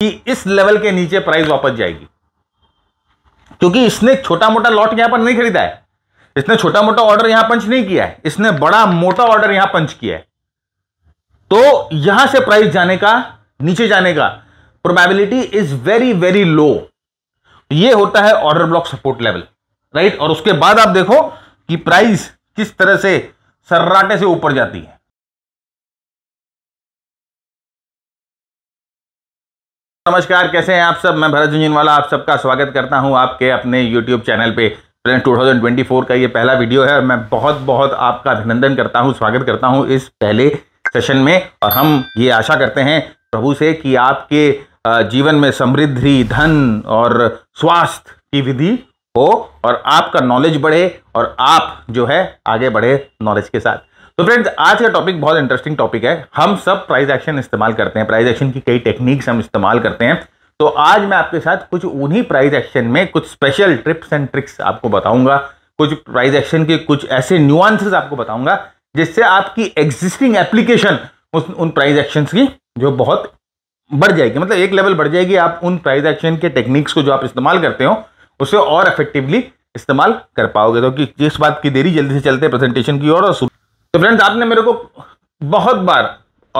कि इस लेवल के नीचे प्राइस वापस जाएगी क्योंकि इसने छोटा मोटा लॉट यहां पर नहीं खरीदा है इसने छोटा मोटा ऑर्डर यहां पंच नहीं किया है इसने बड़ा मोटा ऑर्डर यहां पंच किया है तो यहां से प्राइस जाने का नीचे जाने का probability is very very low ये होता है order block support level right और उसके बाद आप देखो कि प्राइस किस तरह से सर्राटे से ऊपर जाती है नमस्कार कैसे हैं आप सब मैं भरत झुंझुनवाला आप सबका स्वागत करता हूं आपके अपने यूट्यूब चैनल पे फ्रेंड फोर का ये पहला वीडियो है और मैं बहुत बहुत आपका अभिनंदन करता हूं स्वागत करता हूं इस पहले सेशन में और हम ये आशा करते हैं प्रभु से कि आपके जीवन में समृद्धि धन और स्वास्थ्य की विधि हो और आपका नॉलेज बढ़े और आप जो है आगे बढ़े नॉलेज के साथ तो फ्रेंड्स आज का टॉपिक बहुत इंटरेस्टिंग टॉपिक है हम सब प्राइस एक्शन इस्तेमाल करते हैं प्राइस एक्शन की कई टेक्निक्स हम इस्तेमाल करते हैं तो आज मैं आपके साथ कुछ उन्हीं प्राइस एक्शन में कुछ स्पेशल ट्रिप्स एंड ट्रिक्स आपको बताऊंगा कुछ प्राइस एक्शन के कुछ ऐसे न्यूआंसेस आपको बताऊंगा जिससे आपकी एग्जिस्टिंग एप्लीकेशन उस उन प्राइज एक्शन की जो बहुत बढ़ जाएगी मतलब एक लेवल बढ़ जाएगी आप उन प्राइस एक्शन के टेक्निक्स को जो आप इस्तेमाल करते हो उसे और इफेक्टिवली इस्तेमाल कर पाओगे तो कि इस बात की देरी जल्दी से चलते हैं प्रेजेंटेशन की ओर और तो फ्रेंड्स आपने मेरे को बहुत बार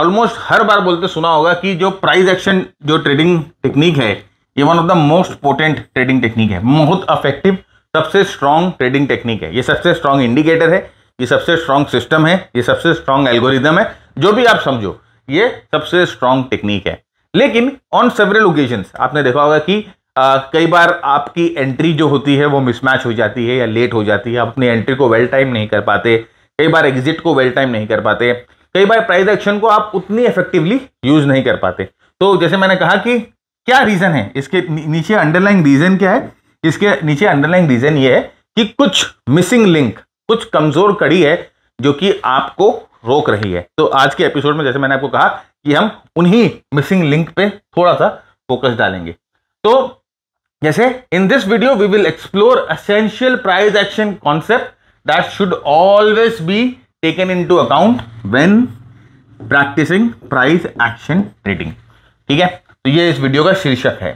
ऑलमोस्ट हर बार बोलते सुना होगा कि जो प्राइस एक्शन जो ट्रेडिंग टेक्निक है ये one of the most potent trading technique है बहुत अफेक्टिव सबसे स्ट्रांग ट्रेडिंग टेक्निक है ये सबसे स्ट्रांग इंडिकेटर है ये सबसे स्ट्रांग सिस्टम है ये सबसे स्ट्रांग एल्गोरिदम है जो भी आप समझो ये सबसे स्ट्रांग टेक्निक है लेकिन ऑन सेवरल ओकेजन आपने देखा होगा कि आ, कई बार आपकी एंट्री जो होती है वो मिसमैच हो जाती है या लेट हो जाती है आप अपनी एंट्री को वेल टाइम नहीं कर पाते कई बार एग्जिट को वेल टाइम नहीं कर पाते कई बार प्राइस एक्शन को आप उतनी इफेक्टिवली यूज नहीं कर पाते तो जैसे मैंने कहा कि क्या रीजन है इसके नीचे अंडरलाइन रीजन क्या है इसके नीचे अंडरलाइन रीजन ये है कि कुछ मिसिंग लिंक कुछ कमजोर कड़ी है जो कि आपको रोक रही है तो आज के एपिसोड में जैसे मैंने आपको कहा कि हम उन्हीं मिसिंग लिंक पे थोड़ा सा फोकस डालेंगे तो जैसे in this video we will explore essential price action concept that should always be taken into account when practicing price action trading ठीक है तो ये इस वीडियो का शीर्षक है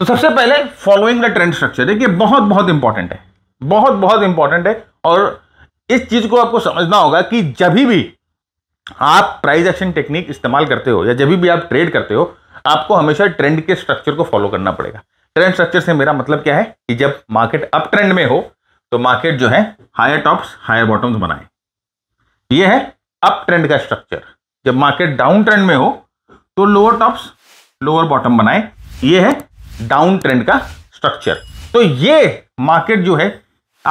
तो सबसे पहले फॉलोइंग द ट्रेंड स्ट्रक्चर देखिए बहुत बहुत इंपॉर्टेंट है बहुत बहुत इंपॉर्टेंट है और इस चीज को आपको समझना होगा कि जब भी आप प्राइस एक्शन टेक्निक इस्तेमाल करते हो या जब भी आप ट्रेड करते हो आपको हमेशा ट्रेंड के स्ट्रक्चर को फॉलो करना पड़ेगा ट्रेंड स्ट्रक्चर से मेरा मतलब क्या है कि जब मार्केट अप ट्रेंड में हो तो मार्केट जो है हायर टॉप्स हायर बॉटम्स बनाए ये है अप ट्रेंड का स्ट्रक्चर जब मार्केट डाउन ट्रेंड में हो तो लोअर टॉप्स लोअर बॉटम बनाए ये है डाउन ट्रेंड का स्ट्रक्चर तो ये मार्केट जो है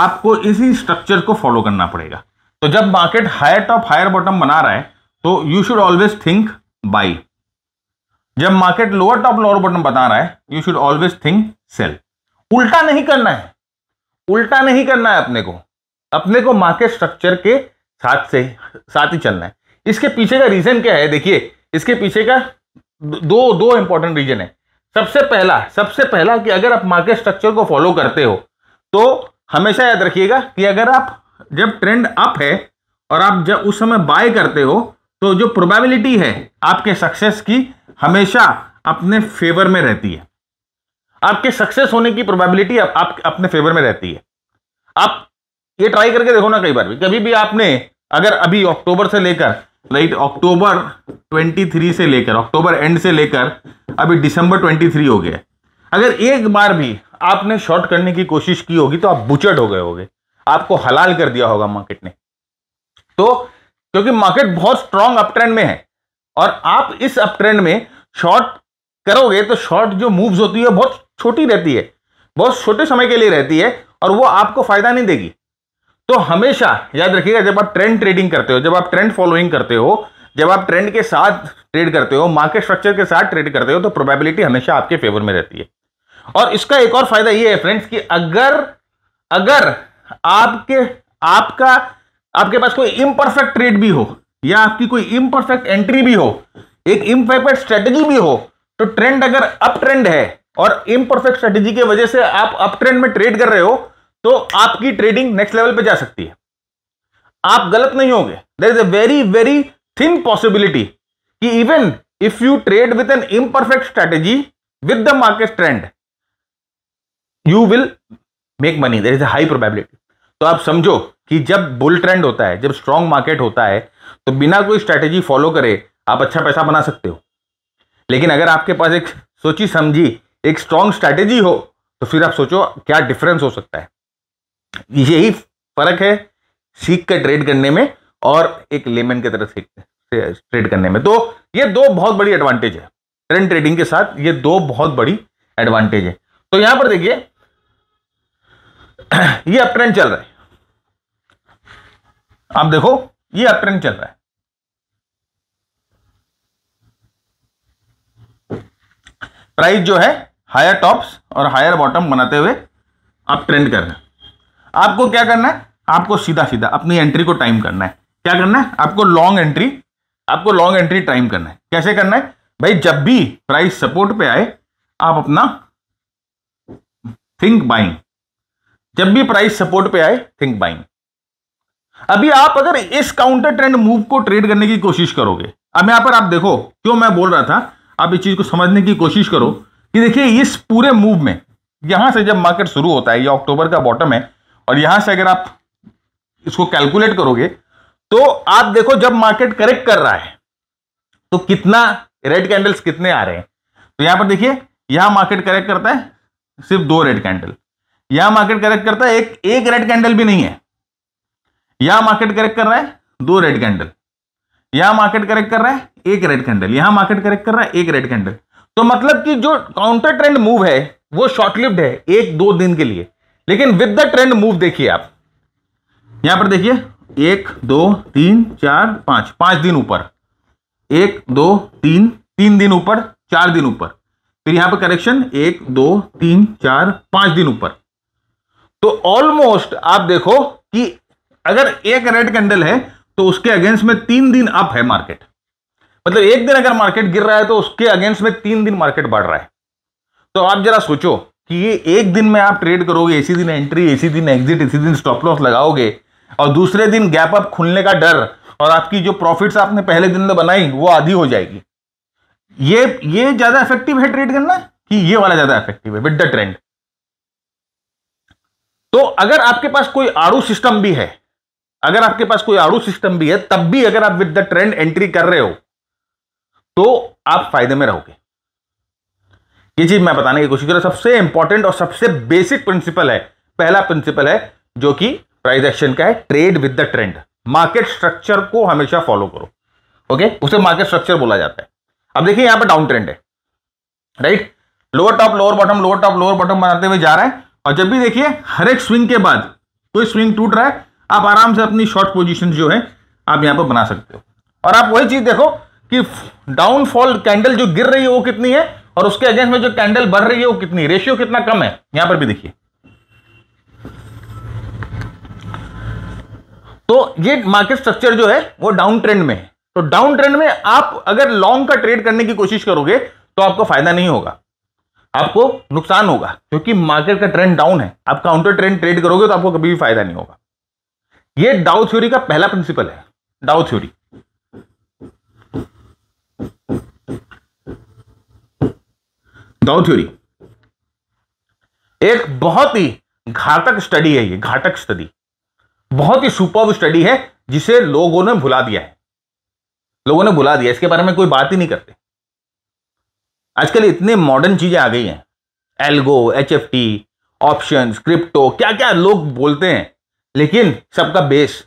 आपको इसी स्ट्रक्चर को फॉलो करना पड़ेगा तो जब market higher top higher bottom बना रहा है तो you should always think buy जब market lower top lower bottom बना रहा है you should always think sell उल्टा नहीं करना है उल्टा नहीं करना है अपने को अपने को मार्केट स्ट्रक्चर के साथ से साथ ही चलना है इसके पीछे का रीज़न क्या है देखिए इसके पीछे का दो दो इंपॉर्टेंट रीजन है सबसे पहला सबसे पहला कि अगर आप मार्केट स्ट्रक्चर को फॉलो करते हो तो हमेशा याद रखिएगा कि अगर आप जब ट्रेंड अप है और आप जब उस समय बाय करते हो तो जो प्रोबेबिलिटी है आपके सक्सेस की हमेशा अपने फेवर में रहती है आपके सक्सेस होने की प्रोबेबिलिटी आप, आप अपने फेवर में रहती है आप ये ट्राई करके देखो ना कई बार भी कभी भी आपने अगर अभी अक्टूबर से लेकर लाइट अक्टूबर 23 से लेकर अक्टूबर एंड से लेकर अभी दिसंबर 23 हो गया अगर एक बार भी आपने शॉर्ट करने की कोशिश की होगी तो आप बुचड हो गए होगे आपको हलाल कर दिया होगा मार्केट ने तो क्योंकि मार्केट बहुत स्ट्रांग अपट्रेंड में है और आप इस अपट्रेंड में शॉर्ट करोगे तो शॉर्ट जो मूव्स होती है बहुत छोटी रहती है बहुत छोटे समय के लिए रहती है और वो आपको फ़ायदा नहीं देगी तो हमेशा याद रखिएगा जब आप ट्रेंड ट्रेडिंग करते हो जब आप ट्रेंड फॉलोइंग करते हो जब आप ट्रेंड के साथ ट्रेड करते हो मार्केट स्ट्रक्चर के साथ ट्रेड करते हो तो प्रोबेबिलिटी हमेशा आपके फेवर में रहती है और इसका एक और फायदा ये है फ्रेंड्स कि अगर अगर आपके आपका आपके पास कोई इम्परफेक्ट ट्रेड भी हो या आपकी कोई इम्परफेक्ट एंट्री भी हो एक इम्परफेक्ट स्ट्रेटेजी भी हो तो ट्रेंड अगर अप ट्रेंड है और इम्परफेक्ट स्ट्रेटेजी की वजह से आप अप ट्रेंड में ट्रेड कर रहे हो तो आपकी ट्रेडिंग नेक्स्ट लेवल पे जा सकती है आप गलत नहीं होंगे there is a very very thin possibility कि even if you trade with an imperfect strategy with the market trend you will make money there is a high probability तो आप समझो कि जब बुल ट्रेंड होता है जब स्ट्रांग मार्केट होता है तो बिना कोई स्ट्रैटेजी फॉलो करे आप अच्छा पैसा बना सकते हो लेकिन अगर आपके पास एक सोची समझी एक स्ट्रांग स्ट्रैटेजी हो तो फिर आप सोचो क्या डिफरेंस हो सकता है यही फर्क है सीख कर ट्रेड करने में और एक लेमन की तरह से ट्रेड करने में तो ये दो बहुत बड़ी एडवांटेज है ट्रेंड ट्रेडिंग के साथ ये दो बहुत बड़ी एडवांटेज है तो यहां पर देखिए ये अप ट्रेंड चल रहा है आप देखो ये अप ट्रेंड चल रहा है प्राइस जो है हायर टॉप्स और हायर बॉटम बनाते हुए आप ट्रेंड कर रहे हैं आपको क्या करना है आपको सीधा सीधा अपनी एंट्री को टाइम करना है क्या करना है आपको लॉन्ग एंट्री आपको लॉन्ग एंट्री टाइम करना है कैसे करना है भाई जब भी प्राइस सपोर्ट पे आए आप अपना थिंक बाइंग जब भी प्राइस सपोर्ट पे आए थिंक बाइंग अभी आप अगर इस काउंटर ट्रेंड मूव को ट्रेड करने की कोशिश करोगे अब यहां पर आप देखो क्यों मैं बोल रहा था आप इस चीज को समझने की कोशिश करो कि देखिए इस पूरे मूव में यहां से जब मार्केट शुरू होता है ये अक्टूबर का बॉटम है और यहां से अगर आप इसको कैलकुलेट करोगे तो आप देखो जब मार्केट करेक्ट कर रहा है तो कितना रेड कैंडल्स कितने आ रहे हैं तो यहां पर देखिए यहां मार्केट करेक्ट करता है सिर्फ दो रेड कैंडल यहां मार्केट करेक्ट करता है एक एक रेड कैंडल भी नहीं है यहां मार्केट करेक्ट कर रहा है दो रेड कैंडल यहां मार्केट करेक्ट कर रहा है एक रेड कैंडल यहां मार्केट करेक्ट कर रहा है एक रेड कैंडल तो मतलब कि जो काउंटर ट्रेंड मूव है वो शॉर्ट लिफ्ट है एक दो दिन के लिए लेकिन विद द ट्रेंड मूव देखिए आप यहां पर देखिए एक दो तीन चार पांच पांच दिन ऊपर एक दो तीन तीन दिन ऊपर चार दिन ऊपर फिर यहां पर करेक्शन एक दो तीन चार पांच दिन ऊपर तो ऑलमोस्ट आप देखो कि अगर एक रेड कैंडल है तो उसके अगेंस्ट में तीन दिन अप है मार्केट मतलब एक दिन अगर मार्केट गिर रहा है तो उसके अगेंस्ट में तीन दिन मार्केट बढ़ रहा है तो आप जरा सोचो कि ये एक दिन में आप ट्रेड करोगे इसी दिन एंट्री इसी दिन एग्जिट इसी दिन स्टॉप लॉस लगाओगे और दूसरे दिन गैप अप खुलने का डर और आपकी जो प्रॉफिट्स आपने पहले दिन में बनाई वो आधी हो जाएगी ये ये ज्यादा इफेक्टिव है ट्रेड करना कि ये वाला ज्यादा इफेक्टिव है विद द ट्रेंड तो अगर आपके पास कोई आड़ू सिस्टम भी है अगर आपके पास कोई आड़ू सिस्टम भी है तब भी अगर आप विद द ट्रेंड एंट्री कर रहे हो तो आप फायदे में रहोगे ये चीज मैं बताने की कोशिश कर रहा हूं सबसे इंपॉर्टेंट और सबसे बेसिक प्रिंसिपल है पहला प्रिंसिपल है जो कि प्राइस एक्शन का है trade with the trend market structure को हमेशा फॉलो करो ओके उसे मार्केट स्ट्रक्चर बोला जाता है अब देखिए यहां पर डाउन ट्रेंड है right lower top lower bottom lower top lower bottom बनाते हुए जा रहा है और जब भी देखिए हर एक स्विंग के बाद कोई स्विंग टूट रहा है आप आराम से अपनी शॉर्ट पोजीशन जो है आप यहां पर बना सकते हो और आप वही चीज देखो कि डाउनफॉल कैंडल जो गिर रही है वो कितनी है और उसके अगेंस्ट में जो कैंडल बढ़ रही है वो कितनी रेशियो कितना कम है यहां पर भी देखिए तो ये मार्केट स्ट्रक्चर जो है वो डाउन ट्रेंड में है तो डाउन ट्रेंड में आप अगर लॉन्ग का ट्रेड करने की कोशिश करोगे तो आपको फायदा नहीं होगा आपको नुकसान होगा क्योंकि मार्केट का ट्रेंड डाउन है आप काउंटर ट्रेंड ट्रेड करोगे तो आपको कभी भी फायदा नहीं होगा यह डाउ थ्योरी का पहला प्रिंसिपल है डाउ थ्योरी दाऊ थ्योरी एक बहुत ही घातक स्टडी है ये घातक स्टडी बहुत ही सुपर स्टडी है जिसे लोगों ने भुला दिया है लोगों ने भुला दिया इसके बारे में कोई बात ही नहीं करते आजकल इतने मॉडर्न चीजें आ गई हैं algo H F T option crypto क्या क्या लोग बोलते हैं लेकिन सबका base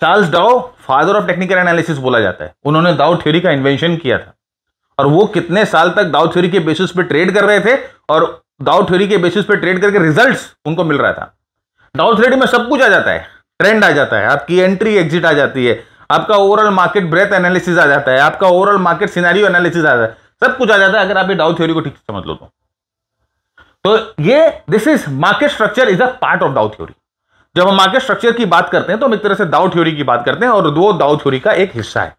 Charles Dow father of technical analysis बोला जाता है उन्होंने दाओ थ्योरी का इन्वेंशन किया था और वो कितने साल तक दाव थ्योरी के बेसिस पे ट्रेड कर रहे थे और दाउ थ्योरी के बेसिस पे ट्रेड करके रिजल्ट्स उनको मिल रहा था दाव थ्योरी में सब कुछ आ जाता है ट्रेंड आ जाता है आपकी एंट्री एग्जिट आ जाती है आपका ओवरऑल मार्केट ब्रेथ एनालिसिस आ जाता है आपका ओवरऑल मार्केट सिनारियो एनालिसिस आ जाता है सब कुछ आ जाता है अगर आप ये डाउ थ्योरी को ठीक समझ लो तो तो ये this is market structure is a part of Dow theory जब हम मार्केट स्ट्रक्चर की बात करते हैं तो हम एक तरह से दाउ थ्योरी की बात करते हैं और वो दाउ थ्योरी का एक हिस्सा है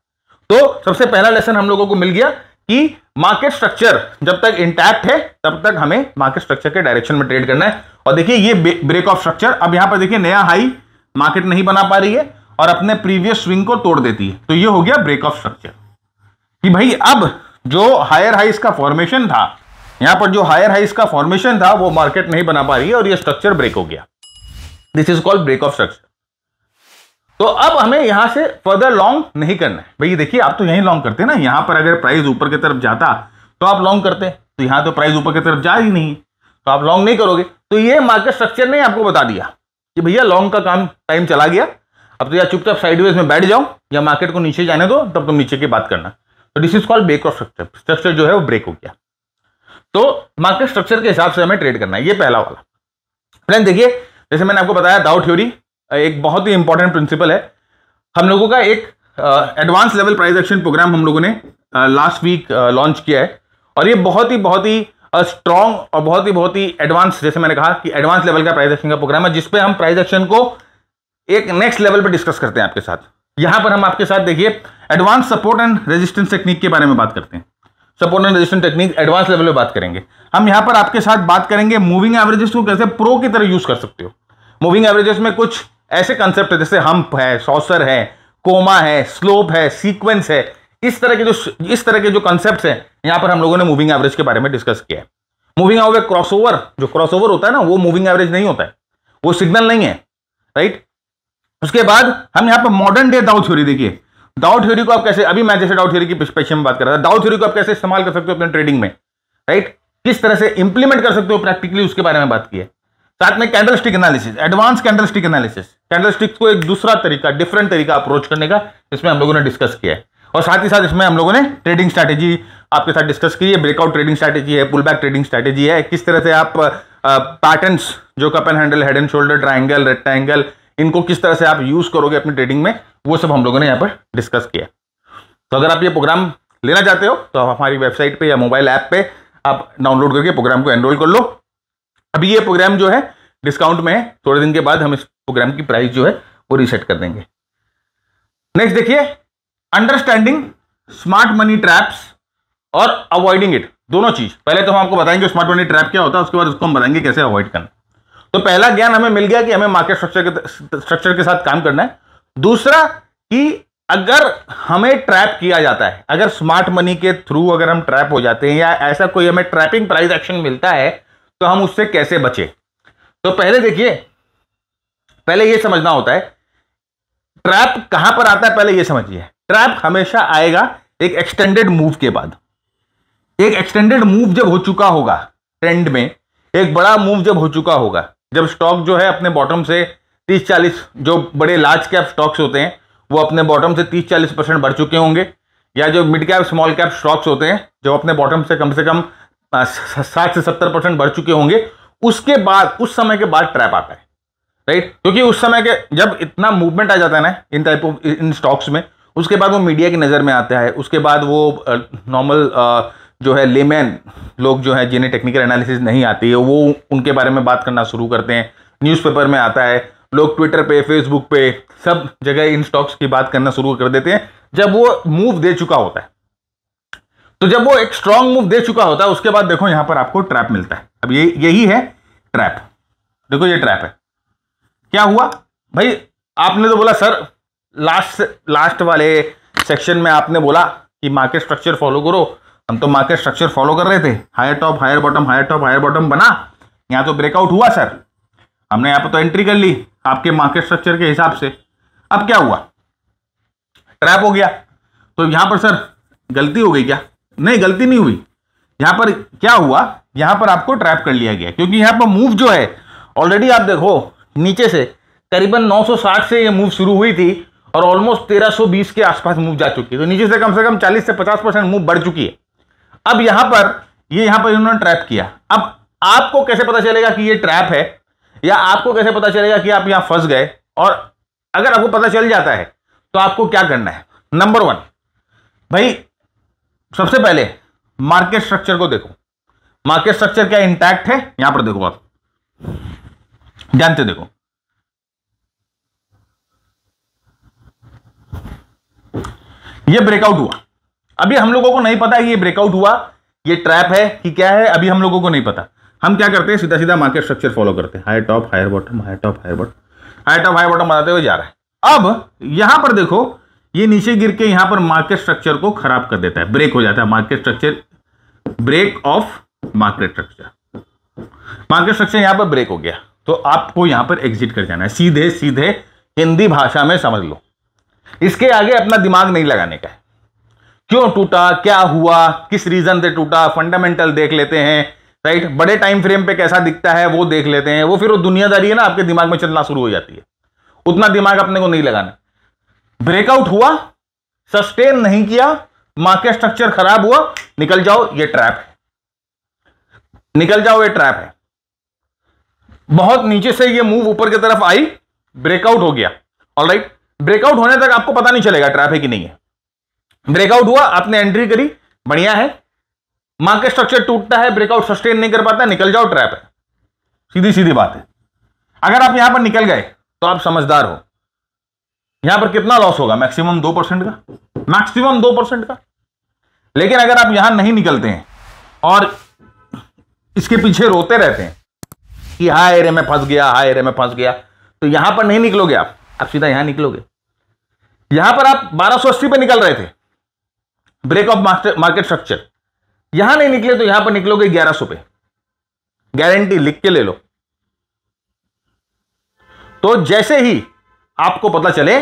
तो सबसे पहला लेसन हम लोगों को मिल गया कि मार्केट स्ट्रक्चर जब तक इंटैक्ट है तब तक हमें मार्केट स्ट्रक्चर के डायरेक्शन में ट्रेड करना है और देखिए ये ब्रेक ऑफ स्ट्रक्चर अब यहां पर देखिए नया हाई मार्केट नहीं बना पा रही है और अपने प्रीवियस स्विंग को तोड़ देती है तो ये हो गया ब्रेक ऑफ स्ट्रक्चर कि भाई अब जो हायर हाइस का फॉर्मेशन था यहां पर जो हायर हाइस का फॉर्मेशन था वो मार्केट नहीं बना पा रही है और ये स्ट्रक्चर ब्रेक हो गया this is called break of structure तो अब हमें यहां से फर्दर लॉन्ग नहीं करना है भाई देखिए आप तो यहीं लॉन्ग करते हैं ना यहां पर अगर प्राइस ऊपर की तरफ जाता तो आप लॉन्ग करते तो यहां तो प्राइस ऊपर की तरफ जा ही नहीं तो आप लॉन्ग नहीं करोगे तो ये मार्केट स्ट्रक्चर ने आपको बता दिया कि भैया लॉन्ग का काम टाइम चला गया अब तो या चुपचाप साइडवेज में बैठ जाओ या मार्केट को नीचे जाने दो तब तुम तो नीचे की बात करना तो this is called break of structure structure जो है वो ब्रेक हो गया तो मार्केट स्ट्रक्चर के हिसाब से हमें ट्रेड करना है ये पहला वाला फ्रेंड देखिए जैसे मैंने आपको बताया दाउ थ्योरी एक बहुत ही इंपॉर्टेंट प्रिंसिपल है हम लोगों का एक advance level price action program हम लोगों ने लास्ट वीक लॉन्च किया है और ये बहुत ही बहुत ही स्ट्रॉन्ग और बहुत ही बहुत ही एडवांस जैसे मैंने कहा कि एडवांस लेवल का प्राइस एक्शन का प्रोग्राम है जिसपे हम प्राइस एक्शन को एक नेक्स्ट लेवल पर डिस्कस करते हैं आपके साथ यहां पर हम आपके साथ देखिए advance support and resistance technique के बारे में बात करते हैं support and resistance technique advance level में बात करेंगे हम यहां पर आपके साथ बात करेंगे मूविंग एवरेजेस को कैसे प्रो की तरह यूज कर सकते हो मूविंग एवरेजेस में कुछ ऐसे कंसेप्ट है जैसे हम्प है सॉसर है कोमा है स्लोप है सीक्वेंस है इस तरह के जो इस तरह के जो कॉन्सेप्ट हैं यहाँ पर हम लोगों ने मूविंग एवरेज के बारे में डिस्कस किया है मूविंग एवरेज क्रॉसओवर जो क्रॉसओवर होता है ना वो मूविंग एवरेज नहीं होता है वो सिग्नल नहीं है राइट उसके बाद हम यहाँ पर मॉडर्न डे दाउ थ्योरी देखिए दाउ थ्योरी को आप कैसे अभी मैं जैसे दाउ थ्योरी की पेशे में बात कर रहा था दाउ थ्योरी को आप कैसे इस्तेमाल कर सकते हो अपने ट्रेडिंग में राइट किस तरह से इंप्लीमेंट कर सकते हो प्रैक्टिकली उसके बारे में बात की है साथ में candle stick analysis advance candle stick analysis candle sticks को एक दूसरा तरीका डिफरेंट तरीका अप्रोच करने का इसमें हम लोगों ने डिस्कस किया है और साथ ही साथ इसमें हम लोगों ने ट्रेडिंग स्ट्रैटेजी आपके साथ डिस्कस की है ब्रेकआउट ट्रेडिंग स्ट्रैटेजी है पुल बैक ट्रेडिंग स्ट्रैटेजी है किस तरह से आप पैटर्न्स जो cup and handle head and shoulder triangle rectangle इनको किस तरह से आप यूज करोगे अपनी ट्रेडिंग में वो सब हम लोगों ने यहाँ पर डिस्कस किया तो अगर आप ये प्रोग्राम लेना चाहते हो तो आप हमारी वेबसाइट पे या मोबाइल ऐप पे आप डाउनलोड करके प्रोग्राम को एनरोल कर लो अभी ये प्रोग्राम जो है डिस्काउंट में है थोड़े दिन के बाद हम इस प्रोग्राम की प्राइस जो है वो रिसेट कर देंगे नेक्स्ट देखिए अंडरस्टैंडिंग स्मार्ट मनी ट्रैप्स और अवॉइडिंग इट दोनों चीज पहले तो हम आपको बताएंगे स्मार्ट मनी ट्रैप क्या होता है उसके बाद उसको हम बताएंगे कैसे अवॉइड करना तो पहला ज्ञान हमें मिल गया कि हमें मार्केट स्ट्रक्चर के स्ट्रक्चर के साथ काम करना है दूसरा कि अगर हमें ट्रैप किया जाता है अगर स्मार्ट मनी के थ्रू अगर हम ट्रैप हो जाते हैं या ऐसा कोई हमें ट्रैपिंग प्राइस एक्शन मिलता है तो हम उससे कैसे बचे तो पहले देखिए पहले यह समझना होता है ट्रैप कहां पर आता है पहले यह समझिए ट्रैप हमेशा आएगा एक एक्सटेंडेड मूव के बाद एक एक्सटेंडेड मूव जब हो चुका होगा ट्रेंड में एक बड़ा मूव जब हो चुका होगा जब स्टॉक जो है अपने बॉटम से तीस चालीस जो बड़े लार्ज कैप स्टॉक्स होते हैं वो अपने बॉटम से तीस चालीस परसेंट बढ़ चुके होंगे या जो mid cap small cap stocks होते हैं जो अपने बॉटम से कम से कम साठ से सत्तर परसेंट बढ़ चुके होंगे उसके बाद उस समय के बाद ट्रैप आता है राइट क्योंकि उस समय के जब इतना मूवमेंट आ जाता है ना इन टाइप ऑफ इन स्टॉक्स में उसके बाद वो मीडिया की नज़र में आता है उसके बाद वो नॉर्मल जो है लेमैन लोग जो है जिन्हें टेक्निकल एनालिसिस नहीं आती है वो उनके बारे में बात करना शुरू करते हैं न्यूज़पेपर में आता है लोग ट्विटर पे फेसबुक पे सब जगह इन स्टॉक्स की बात करना शुरू कर देते हैं जब वो मूव दे चुका होता है तो जब वो एक स्ट्रांग मूव दे चुका होता है उसके बाद देखो यहां पर आपको ट्रैप मिलता है अब ये यही है ट्रैप देखो ये ट्रैप है क्या हुआ भाई आपने तो बोला सर लास्ट लास्ट वाले सेक्शन में आपने बोला कि मार्केट स्ट्रक्चर फॉलो करो हम तो मार्केट स्ट्रक्चर फॉलो कर रहे थे higher top higher bottom higher top higher bottom बना यहाँ तो ब्रेकआउट हुआ सर हमने यहाँ पर तो एंट्री कर ली आपके मार्केट स्ट्रक्चर के हिसाब से अब क्या हुआ ट्रैप हो गया तो यहाँ पर सर गलती हो गई क्या नहीं गलती नहीं हुई यहाँ पर क्या हुआ यहाँ पर आपको ट्रैप कर लिया गया क्योंकि यहाँ पर मूव जो है ऑलरेडी आप देखो नीचे से करीबन 960 से ये मूव शुरू हुई थी और ऑलमोस्ट 1320 के आसपास मूव जा चुकी है तो नीचे से कम से कम 40 से 50 परसेंट मूव बढ़ चुकी है अब यहां पर ये यहां पर इन्होंने ट्रैप किया अब आपको कैसे पता चलेगा कि ये ट्रैप है या आपको कैसे पता चलेगा कि आप यहां फंस गए और अगर आपको पता चल जाता है तो आपको क्या करना है नंबर वन भाई सबसे पहले मार्केट स्ट्रक्चर को देखो मार्केट स्ट्रक्चर क्या इंटैक्ट है यहां पर देखो आप ध्यान से देखो ये ब्रेकआउट हुआ अभी हम लोगों को नहीं पता कि ये ब्रेकआउट हुआ ये ट्रैप है कि क्या है अभी हम लोगों को नहीं पता हम क्या करते हैं सीधा सीधा मार्केट स्ट्रक्चर फॉलो करते हैं high top higher bottom high top higher bottom high top higher bottom बनाते हुए जा रहा है अब यहां पर देखो ये नीचे गिर के यहां पर मार्केट स्ट्रक्चर को खराब कर देता है ब्रेक हो जाता है market structure break of market structure market structure यहां पर ब्रेक हो गया तो आपको यहां पर एग्जिट कर जाना है सीधे सीधे हिंदी भाषा में समझ लो इसके आगे अपना दिमाग नहीं लगाने का है क्यों टूटा क्या हुआ किस रीजन से टूटा फंडामेंटल देख लेते हैं राइट बड़े टाइम फ्रेम पे कैसा दिखता है वो देख लेते हैं वो फिर वो दुनियादारी है ना आपके दिमाग में चलना शुरू हो जाती है उतना दिमाग अपने को नहीं लगाना ब्रेकआउट हुआ सस्टेन नहीं किया मार्केट स्ट्रक्चर खराब हुआ निकल जाओ ये ट्रैप है निकल जाओ ये ट्रैप है बहुत नीचे से ये मूव ऊपर की तरफ आई ब्रेकआउट हो गया ऑल राइट ब्रेकआउट होने तक आपको पता नहीं चलेगा ट्रैप है कि नहीं है ब्रेकआउट हुआ आपने एंट्री करी बढ़िया है मार्केट स्ट्रक्चर टूटता है ब्रेकआउट सस्टेन नहीं कर पाता निकल जाओ ट्रैप है सीधी सीधी बात है अगर आप यहां पर निकल गए तो आप समझदार हो यहां पर कितना लॉस होगा मैक्सिमम दो परसेंट का मैक्सिमम दो परसेंट का लेकिन अगर आप यहां नहीं निकलते हैं और इसके पीछे रोते रहते हैं कि हाय रे मैं फंस गया हाय रे मैं फंस गया तो यहां पर नहीं निकलोगे आप आप सीधा यहां निकलोगे यहां पर आप बारह सौ अस्सी पर निकल रहे थे ब्रेक ऑफ मार्केट स्ट्रक्चर यहां नहीं निकले तो यहां पर निकलोगे ग्यारह सौ पे गारंटी लिख के ले लो तो जैसे ही आपको पता चले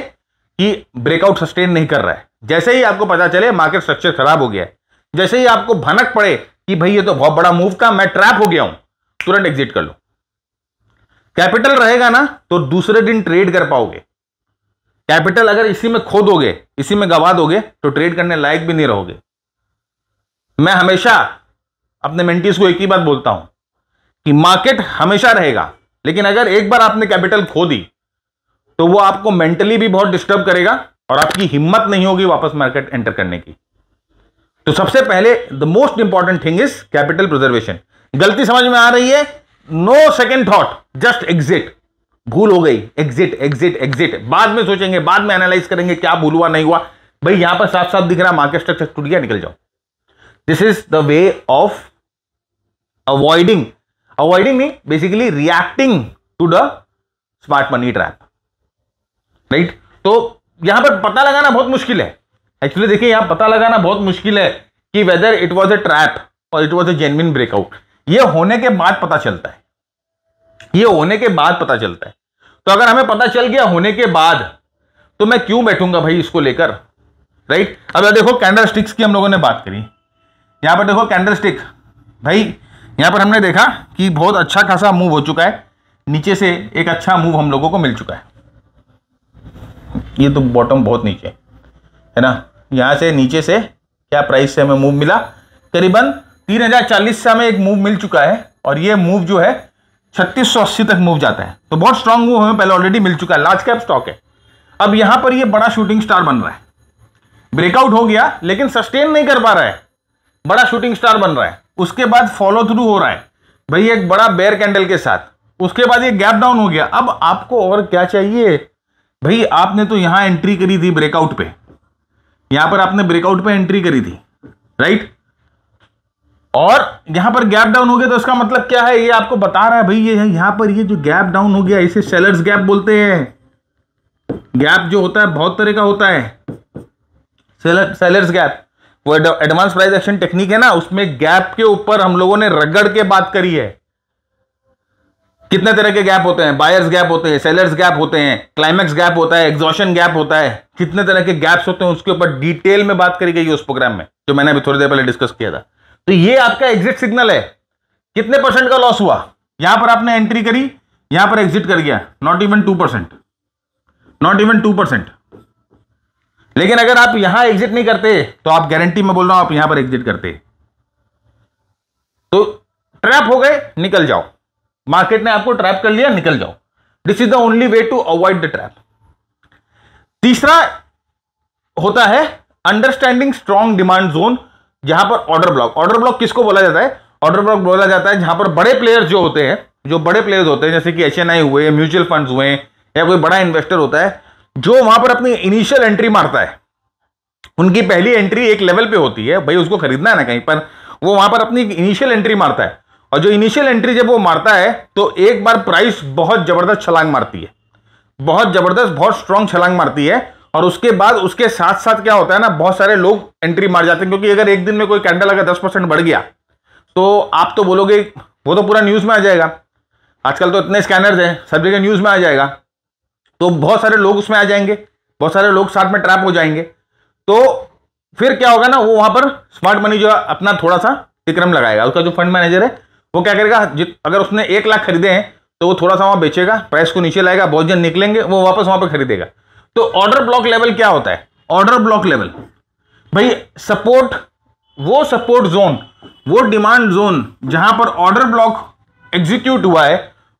कि ब्रेकआउट सस्टेन नहीं कर रहा है जैसे ही आपको पता चले मार्केट स्ट्रक्चर खराब हो गया है जैसे ही आपको भनक पड़े कि भाई ये तो बहुत बड़ा मूव था मैं ट्रैप हो गया हूं तुरंत एग्जिट कर लो कैपिटल रहेगा ना तो दूसरे दिन ट्रेड कर पाओगे कैपिटल अगर इसी में खो दोगे इसी में गवा दोगे तो ट्रेड करने लायक भी नहीं रहोगे मैं हमेशा अपने मेंटीज को एक ही बात बोलता हूं कि मार्केट हमेशा रहेगा लेकिन अगर एक बार आपने कैपिटल खो दी तो वो आपको मेंटली भी बहुत डिस्टर्ब करेगा और आपकी हिम्मत नहीं होगी वापस मार्केट एंटर करने की तो सबसे पहले the most important thing is capital preservation गलती समझ में आ रही है no second thought just exit भूल हो गई एग्जिट एग्जिट एग्जिट बाद में सोचेंगे बाद में एनालाइज करेंगे क्या भूल हुआ नहीं हुआ भाई यहां पर साफ साफ दिख रहा है मार्केट स्ट्रक्चर टूट गया निकल जाओ this is the way of avoiding avoiding नहीं basically reacting to the smart money trap right तो यहां पर पता लगाना बहुत मुश्किल है एक्चुअली देखिए यहां पता लगाना बहुत मुश्किल है कि whether it was a trap और it was a genuine breakout ये होने के बाद पता चलता है ये होने के बाद पता चलता है तो अगर हमें पता चल गया होने के बाद तो मैं क्यों बैठूंगा भाई इसको लेकर राइट अब देखो कैंडल स्टिक्स की हम लोगों ने बात करी यहां पर देखो कैंडल स्टिक भाई यहां पर हमने देखा कि बहुत अच्छा खासा मूव हो चुका है नीचे से एक अच्छा मूव हम लोगों को मिल चुका है ये तो बॉटम बहुत नीचे है ना यहां से नीचे से क्या प्राइस से हमें मूव मिला करीबन तीन हजार चालीस से हमें एक मूव मिल चुका है और ये मूव जो है छत्तीस सौ अस्सी तक मूव जाता है तो बहुत स्ट्रांग मूव हमें पहले ऑलरेडी मिल चुका है लार्ज कैप स्टॉक है अब यहां पर ये बड़ा शूटिंग स्टार बन रहा है ब्रेकआउट हो गया लेकिन सस्टेन नहीं कर पा रहा है बड़ा शूटिंग स्टार बन रहा है उसके बाद फॉलो थ्रू हो रहा है भाई एक बड़ा बेयर कैंडल के साथ उसके बाद ये गैप डाउन हो गया अब आपको और क्या चाहिए भाई आपने तो यहां एंट्री करी थी ब्रेकआउट पे यहां पर आपने ब्रेकआउट पे एंट्री करी थी राइट और यहां पर गैप डाउन हो गया तो इसका मतलब क्या है ये आपको बता रहा है भाई ये यहां पर ये जो गैप डाउन हो गया इसे सेलर्स गैप बोलते हैं गैप जो होता है बहुत तरह का होता है सेलर सेलर्स गैप वो एडवांस प्राइस एक्शन टेक्निक है ना उसमें गैप के ऊपर हम लोगों ने रगड़ के बात करी है कितने तरह के गैप होते हैं बायर्स गैप होते हैं सेलर्स गैप होते हैं क्लाइमैक्स गैप होता है एग्जॉशन गैप होता है कितने तरह के गैप्स होते हैं उसके ऊपर डिटेल में बात करी गई उस प्रोग्राम में जो मैंने अभी थोड़ी देर पहले डिस्कस किया था तो ये आपका एग्जिट सिग्नल है कितने परसेंट का लॉस हुआ यहां पर आपने एंट्री करी यहां पर एग्जिट कर गया not even two percent not even two percent लेकिन अगर आप यहां एग्जिट नहीं करते तो आप गारंटी में बोल रहा हूं आप यहां पर एग्जिट करते तो ट्रैप हो गए निकल जाओ मार्केट ने आपको ट्रैप कर लिया निकल जाओ this is the only way to avoid the trap तीसरा होता है अंडरस्टैंडिंग स्ट्रॉन्ग डिमांड जोन जहां पर ऑर्डर ब्लॉक ऑर्डर ब्लॉक किसको बोला जाता है ऑर्डर ब्लॉक बोला जाता है जहां पर बड़े प्लेयर्स जो होते हैं जो बड़े प्लेयर्स होते हैं जैसे कि एच हुए म्यूचुअल फंड हुए या कोई बड़ा इन्वेस्टर होता है जो वहां पर अपनी इनिशियल एंट्री मारता है उनकी पहली एंट्री एक लेवल पे होती है भाई उसको खरीदना है ना कहीं पर वो वहां पर अपनी इनिशियल एंट्री मारता है और जो इनिशियल एंट्री जब वो मारता है तो एक बार प्राइस बहुत जबरदस्त छलांग मारती है बहुत जबरदस्त बहुत स्ट्रांग छलांग मारती है और उसके बाद उसके साथ साथ क्या होता है ना बहुत सारे लोग एंट्री मार जाते हैं क्योंकि अगर एक दिन में कोई कैंडल अगर दस परसेंट बढ़ गया तो आप तो बोलोगे वो तो पूरा न्यूज़ में आ जाएगा आजकल तो इतने स्कैनर्स हैं सब जगह न्यूज़ में आ जाएगा तो बहुत सारे लोग उसमें आ जाएंगे बहुत सारे लोग साथ में ट्रैप हो जाएंगे तो फिर क्या होगा ना वो वहाँ पर स्मार्ट मनी जो अपना थोड़ा सा विक्रम लगाएगा उसका जो फंड मैनेजर है वो क्या करेगा अगर उसने एक लाख खरीदे हैं तो वो थोड़ा सा वहाँ बेचेगा प्राइस को नीचे लाएगा बहुत जन निकलेंगे वो वापस वहाँ पर खरीदेगा तो ऑर्डर ब्लॉक लेवल क्या होता है ऑर्डर ब्लॉक लेवल भाई सपोर्ट वो सपोर्ट जोन वो डिमांड जोन जहां पर ऑर्डर ब्लॉक एग्जीक्यूट हुआ है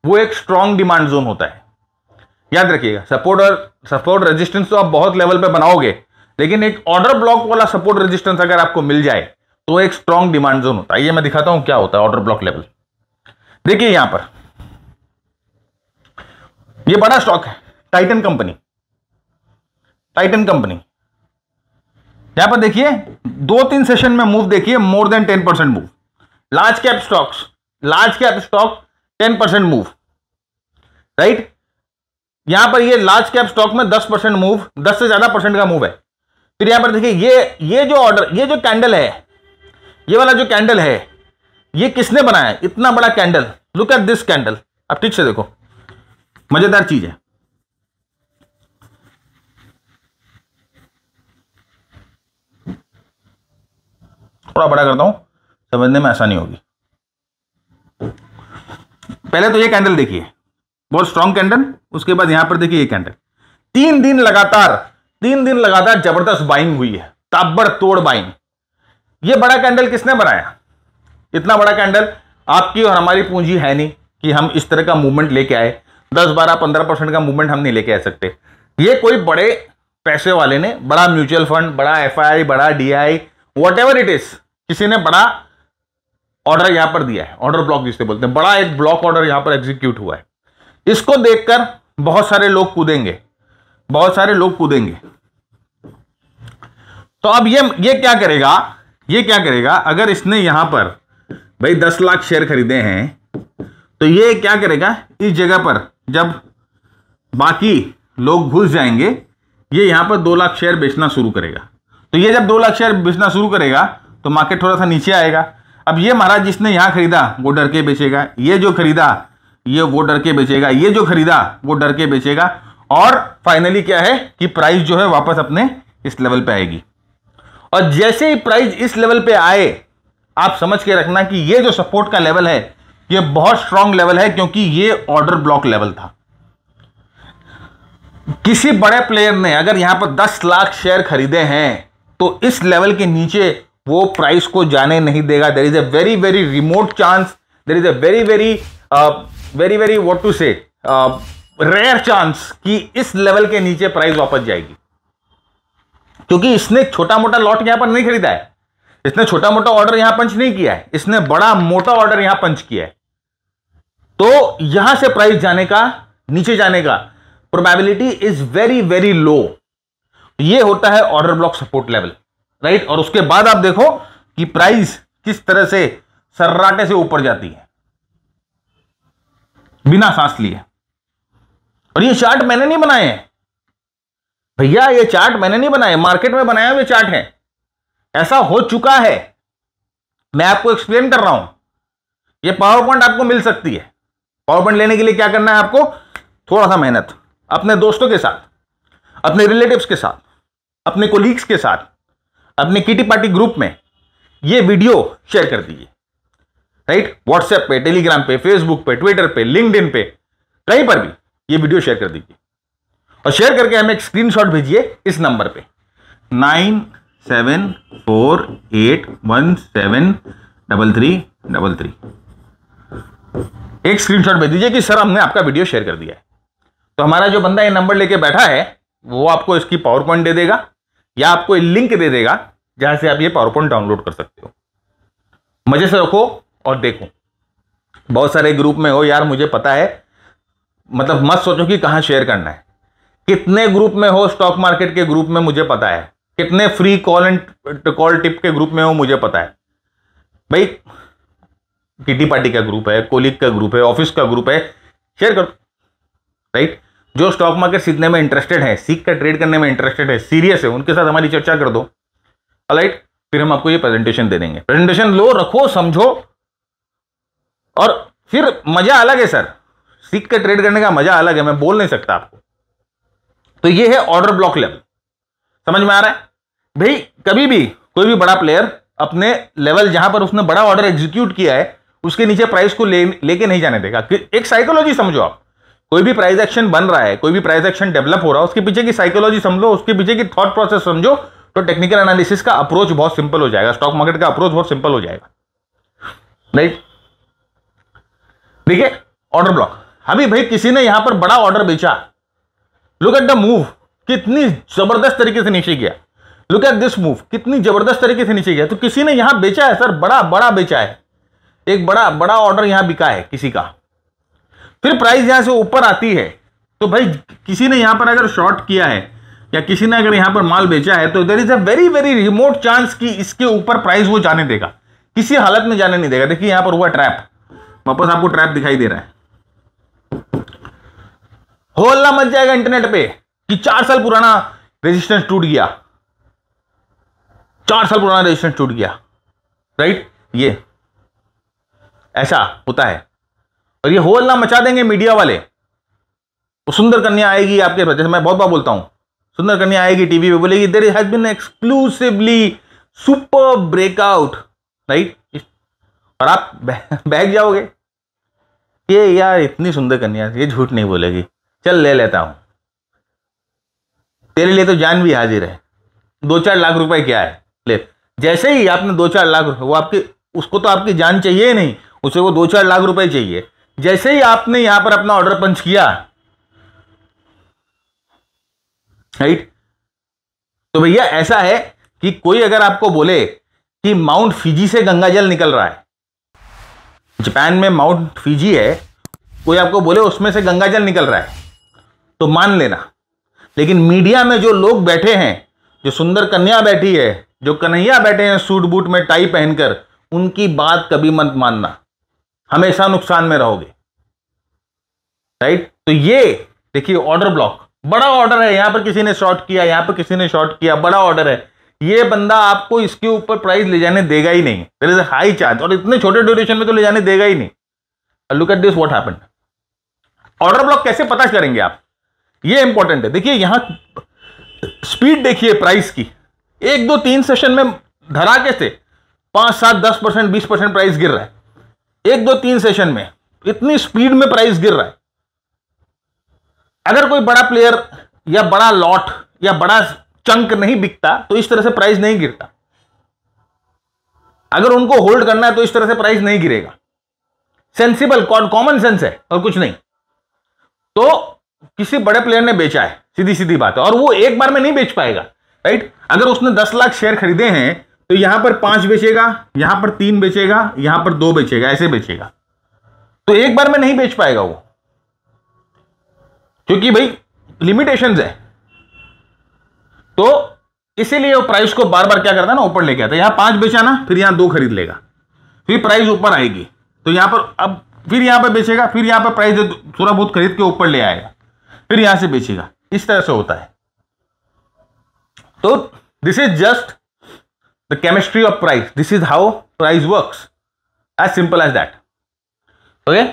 वो एक स्ट्रांग डिमांड जोन होता है याद रखिएगा सपोर्ट और सपोर्ट रेजिस्टेंस तो आप बहुत लेवल पे बनाओगे लेकिन एक ऑर्डर ब्लॉक वाला सपोर्ट रेजिस्टेंस अगर आपको मिल जाए तो एक स्ट्रांग डिमांड जोन होता है ये मैं दिखाता हूं क्या होता है ऑर्डर ब्लॉक लेवल देखिए यहां पर यह बड़ा स्टॉक है टाइटन कंपनी टाइटन कंपनी यहां पर देखिए दो तीन सेशन में मूव देखिए more than ten percent move large cap stocks large cap stock ten percent move right यहां पर ये लार्ज कैप स्टॉक में दस परसेंट मूव दस से ज्यादा परसेंट का मूव है फिर यहां पर देखिए ये ये जो ऑर्डर ये जो कैंडल है ये वाला जो कैंडल है ये किसने बनाया इतना बड़ा candle look at this candle अब ठीक से देखो मजेदार चीज है थोड़ा बड़ा करता हूँ समझने में आसानी होगी पहले तो ये कैंडल देखिए बहुत स्ट्रांग कैंडल उसके बाद यहां पर देखिए ये कैंडल तीन दिन लगातार तीन दिन लगातार जबरदस्त बाइंग हुई है ताबड़ तोड़ बाइंग ये बड़ा कैंडल किसने बनाया इतना बड़ा कैंडल आपकी और हमारी पूंजी है नहीं कि हम इस तरह का मूवमेंट लेके आए दस बारह पंद्रह परसेंट का मूवमेंट हम नहीं लेके आ सकते ये कोई बड़े पैसे वाले ने बड़ा म्यूचुअल फंड बड़ा एफ बड़ा D I ever it is किसी ने बड़ा ऑर्डर यहां पर दिया है ऑर्डर ब्लॉक जिसे बोलते हैं बड़ा एक ब्लॉक ऑर्डर यहां पर एग्जीक्यूट हुआ है इसको देखकर बहुत सारे लोग कूदेंगे बहुत सारे लोग कूदेंगे तो अब ये ये क्या करेगा ये क्या करेगा अगर इसने यहां पर भाई दस लाख शेयर खरीदे हैं तो ये क्या करेगा इस जगह पर जब बाकी लोग घुस जाएंगे ये यहां पर दो लाख शेयर बेचना शुरू करेगा तो ये जब दो लाख शेयर बेचना शुरू करेगा तो मार्केट थोड़ा सा नीचे आएगा अब ये महाराज जिसने यहाँ खरीदा वो डर के बेचेगा ये जो खरीदा ये वो डर के बेचेगा ये जो खरीदा वो डर के बेचेगा और फाइनली क्या है कि प्राइस जो है वापस अपने इस लेवल पे आएगी और जैसे ही प्राइस इस लेवल पे आए आप समझ के रखना कि ये जो सपोर्ट का लेवल है ये बहुत स्ट्रांग लेवल है क्योंकि ये ऑर्डर ब्लॉक लेवल था किसी बड़े प्लेयर ने अगर यहां पर 10 लाख शेयर खरीदे हैं तो इस लेवल के नीचे वो प्राइस को जाने नहीं देगा there is a very very remote chance there is a very very very very what to say rare chance कि इस लेवल के नीचे प्राइस वापस जाएगी क्योंकि इसने छोटा मोटा लॉट यहां पर नहीं खरीदा है इसने छोटा मोटा ऑर्डर यहां पंच नहीं किया है इसने बड़ा मोटा ऑर्डर यहां पंच किया है तो यहां से प्राइस जाने का नीचे जाने का probability is very very low ये होता है order block support level right और उसके बाद आप देखो कि प्राइस किस तरह से सर्राटे से ऊपर जाती है बिना सांस लिए और ये चार्ट मैंने नहीं बनाए हैं भैया ये चार्ट मैंने नहीं बनाए मार्केट में बनाया हुए चार्ट है ऐसा हो चुका है मैं आपको एक्सप्लेन कर रहा हूं ये पावर पॉइंट आपको मिल सकती है पावर पॉइंट लेने के लिए क्या करना है आपको थोड़ा सा मेहनत अपने दोस्तों के साथ अपने रिलेटिव्स के साथ अपने कोलीग्स के साथ अपने किटी पार्टी ग्रुप में ये वीडियो शेयर कर दीजिए राइट व्हाट्सएप पे टेलीग्राम पे फेसबुक पे ट्विटर पे लिंकड पे कहीं पर भी ये वीडियो शेयर कर दीजिए और शेयर करके हमें एक स्क्रीनशॉट भेजिए इस नंबर पे nine seven four eight one seven double three double three एक स्क्रीनशॉट भेज दीजिए कि सर हमने आपका वीडियो शेयर कर दिया है तो हमारा जो बंदा ये नंबर लेके बैठा है वो आपको इसकी पावर पॉइंट दे देगा या आपको लिंक दे देगा जहां से आप ये पावर पॉइंट डाउनलोड कर सकते हो मजे से रखो और देखो बहुत सारे ग्रुप में हो यार मुझे पता है मतलब मत सोचो कि कहाँ शेयर करना है कितने ग्रुप में हो स्टॉक मार्केट के ग्रुप में मुझे पता है कितने free call and call tip के ग्रुप में हो मुझे पता है भाई किटी पार्टी का ग्रुप है कोलिक का ग्रुप है ऑफिस का ग्रुप है शेयर करो राइट जो स्टॉक मार्केट सीखने में इंटरेस्टेड है सीख कर ट्रेड करने में इंटरेस्टेड है सीरियस है उनके साथ हमारी चर्चा कर दो अलाइट फिर हम आपको ये प्रेजेंटेशन दे देंगे प्रेजेंटेशन लो रखो समझो और फिर मजा अलग है सर सीख कर ट्रेड करने का मजा अलग है मैं बोल नहीं सकता आपको तो ये है ऑर्डर ब्लॉक लेवल समझ में आ रहा है भाई कभी भी कोई भी बड़ा प्लेयर अपने लेवल जहां पर उसने बड़ा ऑर्डर एग्जीक्यूट किया है उसके नीचे प्राइस को ले लेके नहीं जाने देगा एक साइकोलॉजी समझो आप कोई भी प्राइस एक्शन बन रहा है कोई भी प्राइस एक्शन डेवलप हो रहा है उसके पीछे की साइकोलॉजी समझो उसके पीछे की थॉट प्रोसेस समझो तो टेक्निकल एनालिसिस का अप्रोच बहुत सिंपल हो जाएगा स्टॉक मार्केट का अप्रोच बहुत सिंपल हो जाएगा राइट ठीक है ऑर्डर ब्लॉक अभी भाई किसी ने यहां पर बड़ा ऑर्डर बेचा लुक एट द मूव कितनी जबरदस्त तरीके से नीचे गया लुक एट दिस मूव कितनी जबरदस्त तरीके से नीचे गया तो किसी ने यहां बेचा है सर बड़ा बड़ा बेचा है एक बड़ा बड़ा ऑर्डर यहां बिका है किसी का फिर प्राइस यहाँ से ऊपर आती है तो भाई किसी ने यहाँ पर अगर शॉर्ट किया है या किसी ने अगर यहाँ पर माल बेचा है तो there is a very very remote chance कि इसके ऊपर प्राइस वो जाने देगा किसी हालत में जाने नहीं देगा देखिए यहाँ पर हुआ ट्रैप वापस आपको ट्रैप दिखाई दे रहा है अल्ला मच जाएगा इंटरनेट पे कि चार साल पुराना रेजिस्टेंस टूट गया चार साल पुराना रेजिस्टेंस टूट गया राइट ये ऐसा होता है और ये होल ना मचा देंगे मीडिया वाले वो सुंदर कन्या आएगी आपके जैसे मैं बहुत बार बोलता हूँ सुंदर कन्या आएगी टीवी पे बोलेगी there has been exclusively super breakout right और आप बैग जाओगे ये यार इतनी सुंदर कन्या ये झूठ नहीं बोलेगी चल ले लेता हूँ तेरे लिए तो जान भी हाजिर है दो चार लाख रुपए क्या है ले जैसे ही आपने दो चार लाख वो आपके उसको तो आपकी जान चाहिए नहीं उसे वो दो चार लाख रुपए चाहिए जैसे ही आपने यहां पर अपना ऑर्डर पंच किया राइट तो भैया ऐसा है कि कोई अगर आपको बोले कि माउंट फिजी से गंगा जल निकल रहा है जापान में माउंट फिजी है कोई आपको बोले उसमें से गंगा जल निकल रहा है तो मान लेना लेकिन मीडिया में जो लोग बैठे हैं जो सुंदर कन्या बैठी है जो कन्हैया बैठे हैं सूट बूट में टाई पहनकर उनकी बात कभी मत मानना हमेशा नुकसान में रहोगे राइट तो ये देखिए ऑर्डर ब्लॉक बड़ा ऑर्डर है यहां पर किसी ने शॉर्ट किया यहां पर किसी ने शॉर्ट किया बड़ा ऑर्डर है ये बंदा आपको इसके ऊपर प्राइस ले जाने देगा ही नहीं देर इज हाई चार्ज और इतने छोटे ड्यूरेशन में तो ले जाने देगा ही नहीं लुक एट दिस वॉट है ऑर्डर ब्लॉक कैसे पता करेंगे आप ये इंपॉर्टेंट है देखिए यहां स्पीड देखिए प्राइस की एक दो तीन सेशन में धरा के थे पांच सात दस परसेंट बीस परसेंट प्राइस गिर रहा है एक दो तीन सेशन में इतनी स्पीड में प्राइस गिर रहा है अगर कोई बड़ा प्लेयर या बड़ा लॉट या बड़ा चंक नहीं बिकता तो इस तरह से प्राइस नहीं गिरता अगर उनको होल्ड करना है तो इस तरह से प्राइस नहीं गिरेगा सेंसिबल कॉमन सेंस है और कुछ नहीं तो किसी बड़े प्लेयर ने बेचा है सीधी सीधी बात है और वो एक बार में नहीं बेच पाएगा राइट अगर उसने दस लाख शेयर खरीदे हैं तो यहां पर पांच बेचेगा यहां पर तीन बेचेगा यहां पर दो बेचेगा ऐसे बेचेगा तो एक बार में नहीं बेच पाएगा वो क्योंकि भाई लिमिटेशंस है तो इसीलिए वो प्राइस को बार बार क्या करता है ना ऊपर लेके आता है यहां पांच बेचाना फिर यहां दो खरीद लेगा फिर प्राइस ऊपर आएगी तो यहां पर अब फिर यहां पर बेचेगा फिर यहां पर प्राइस थोड़ा बहुत खरीद के ऊपर ले आएगा फिर यहां से बेचेगा इस तरह से होता है तो this is just the chemistry of price this is how price works as simple as that okay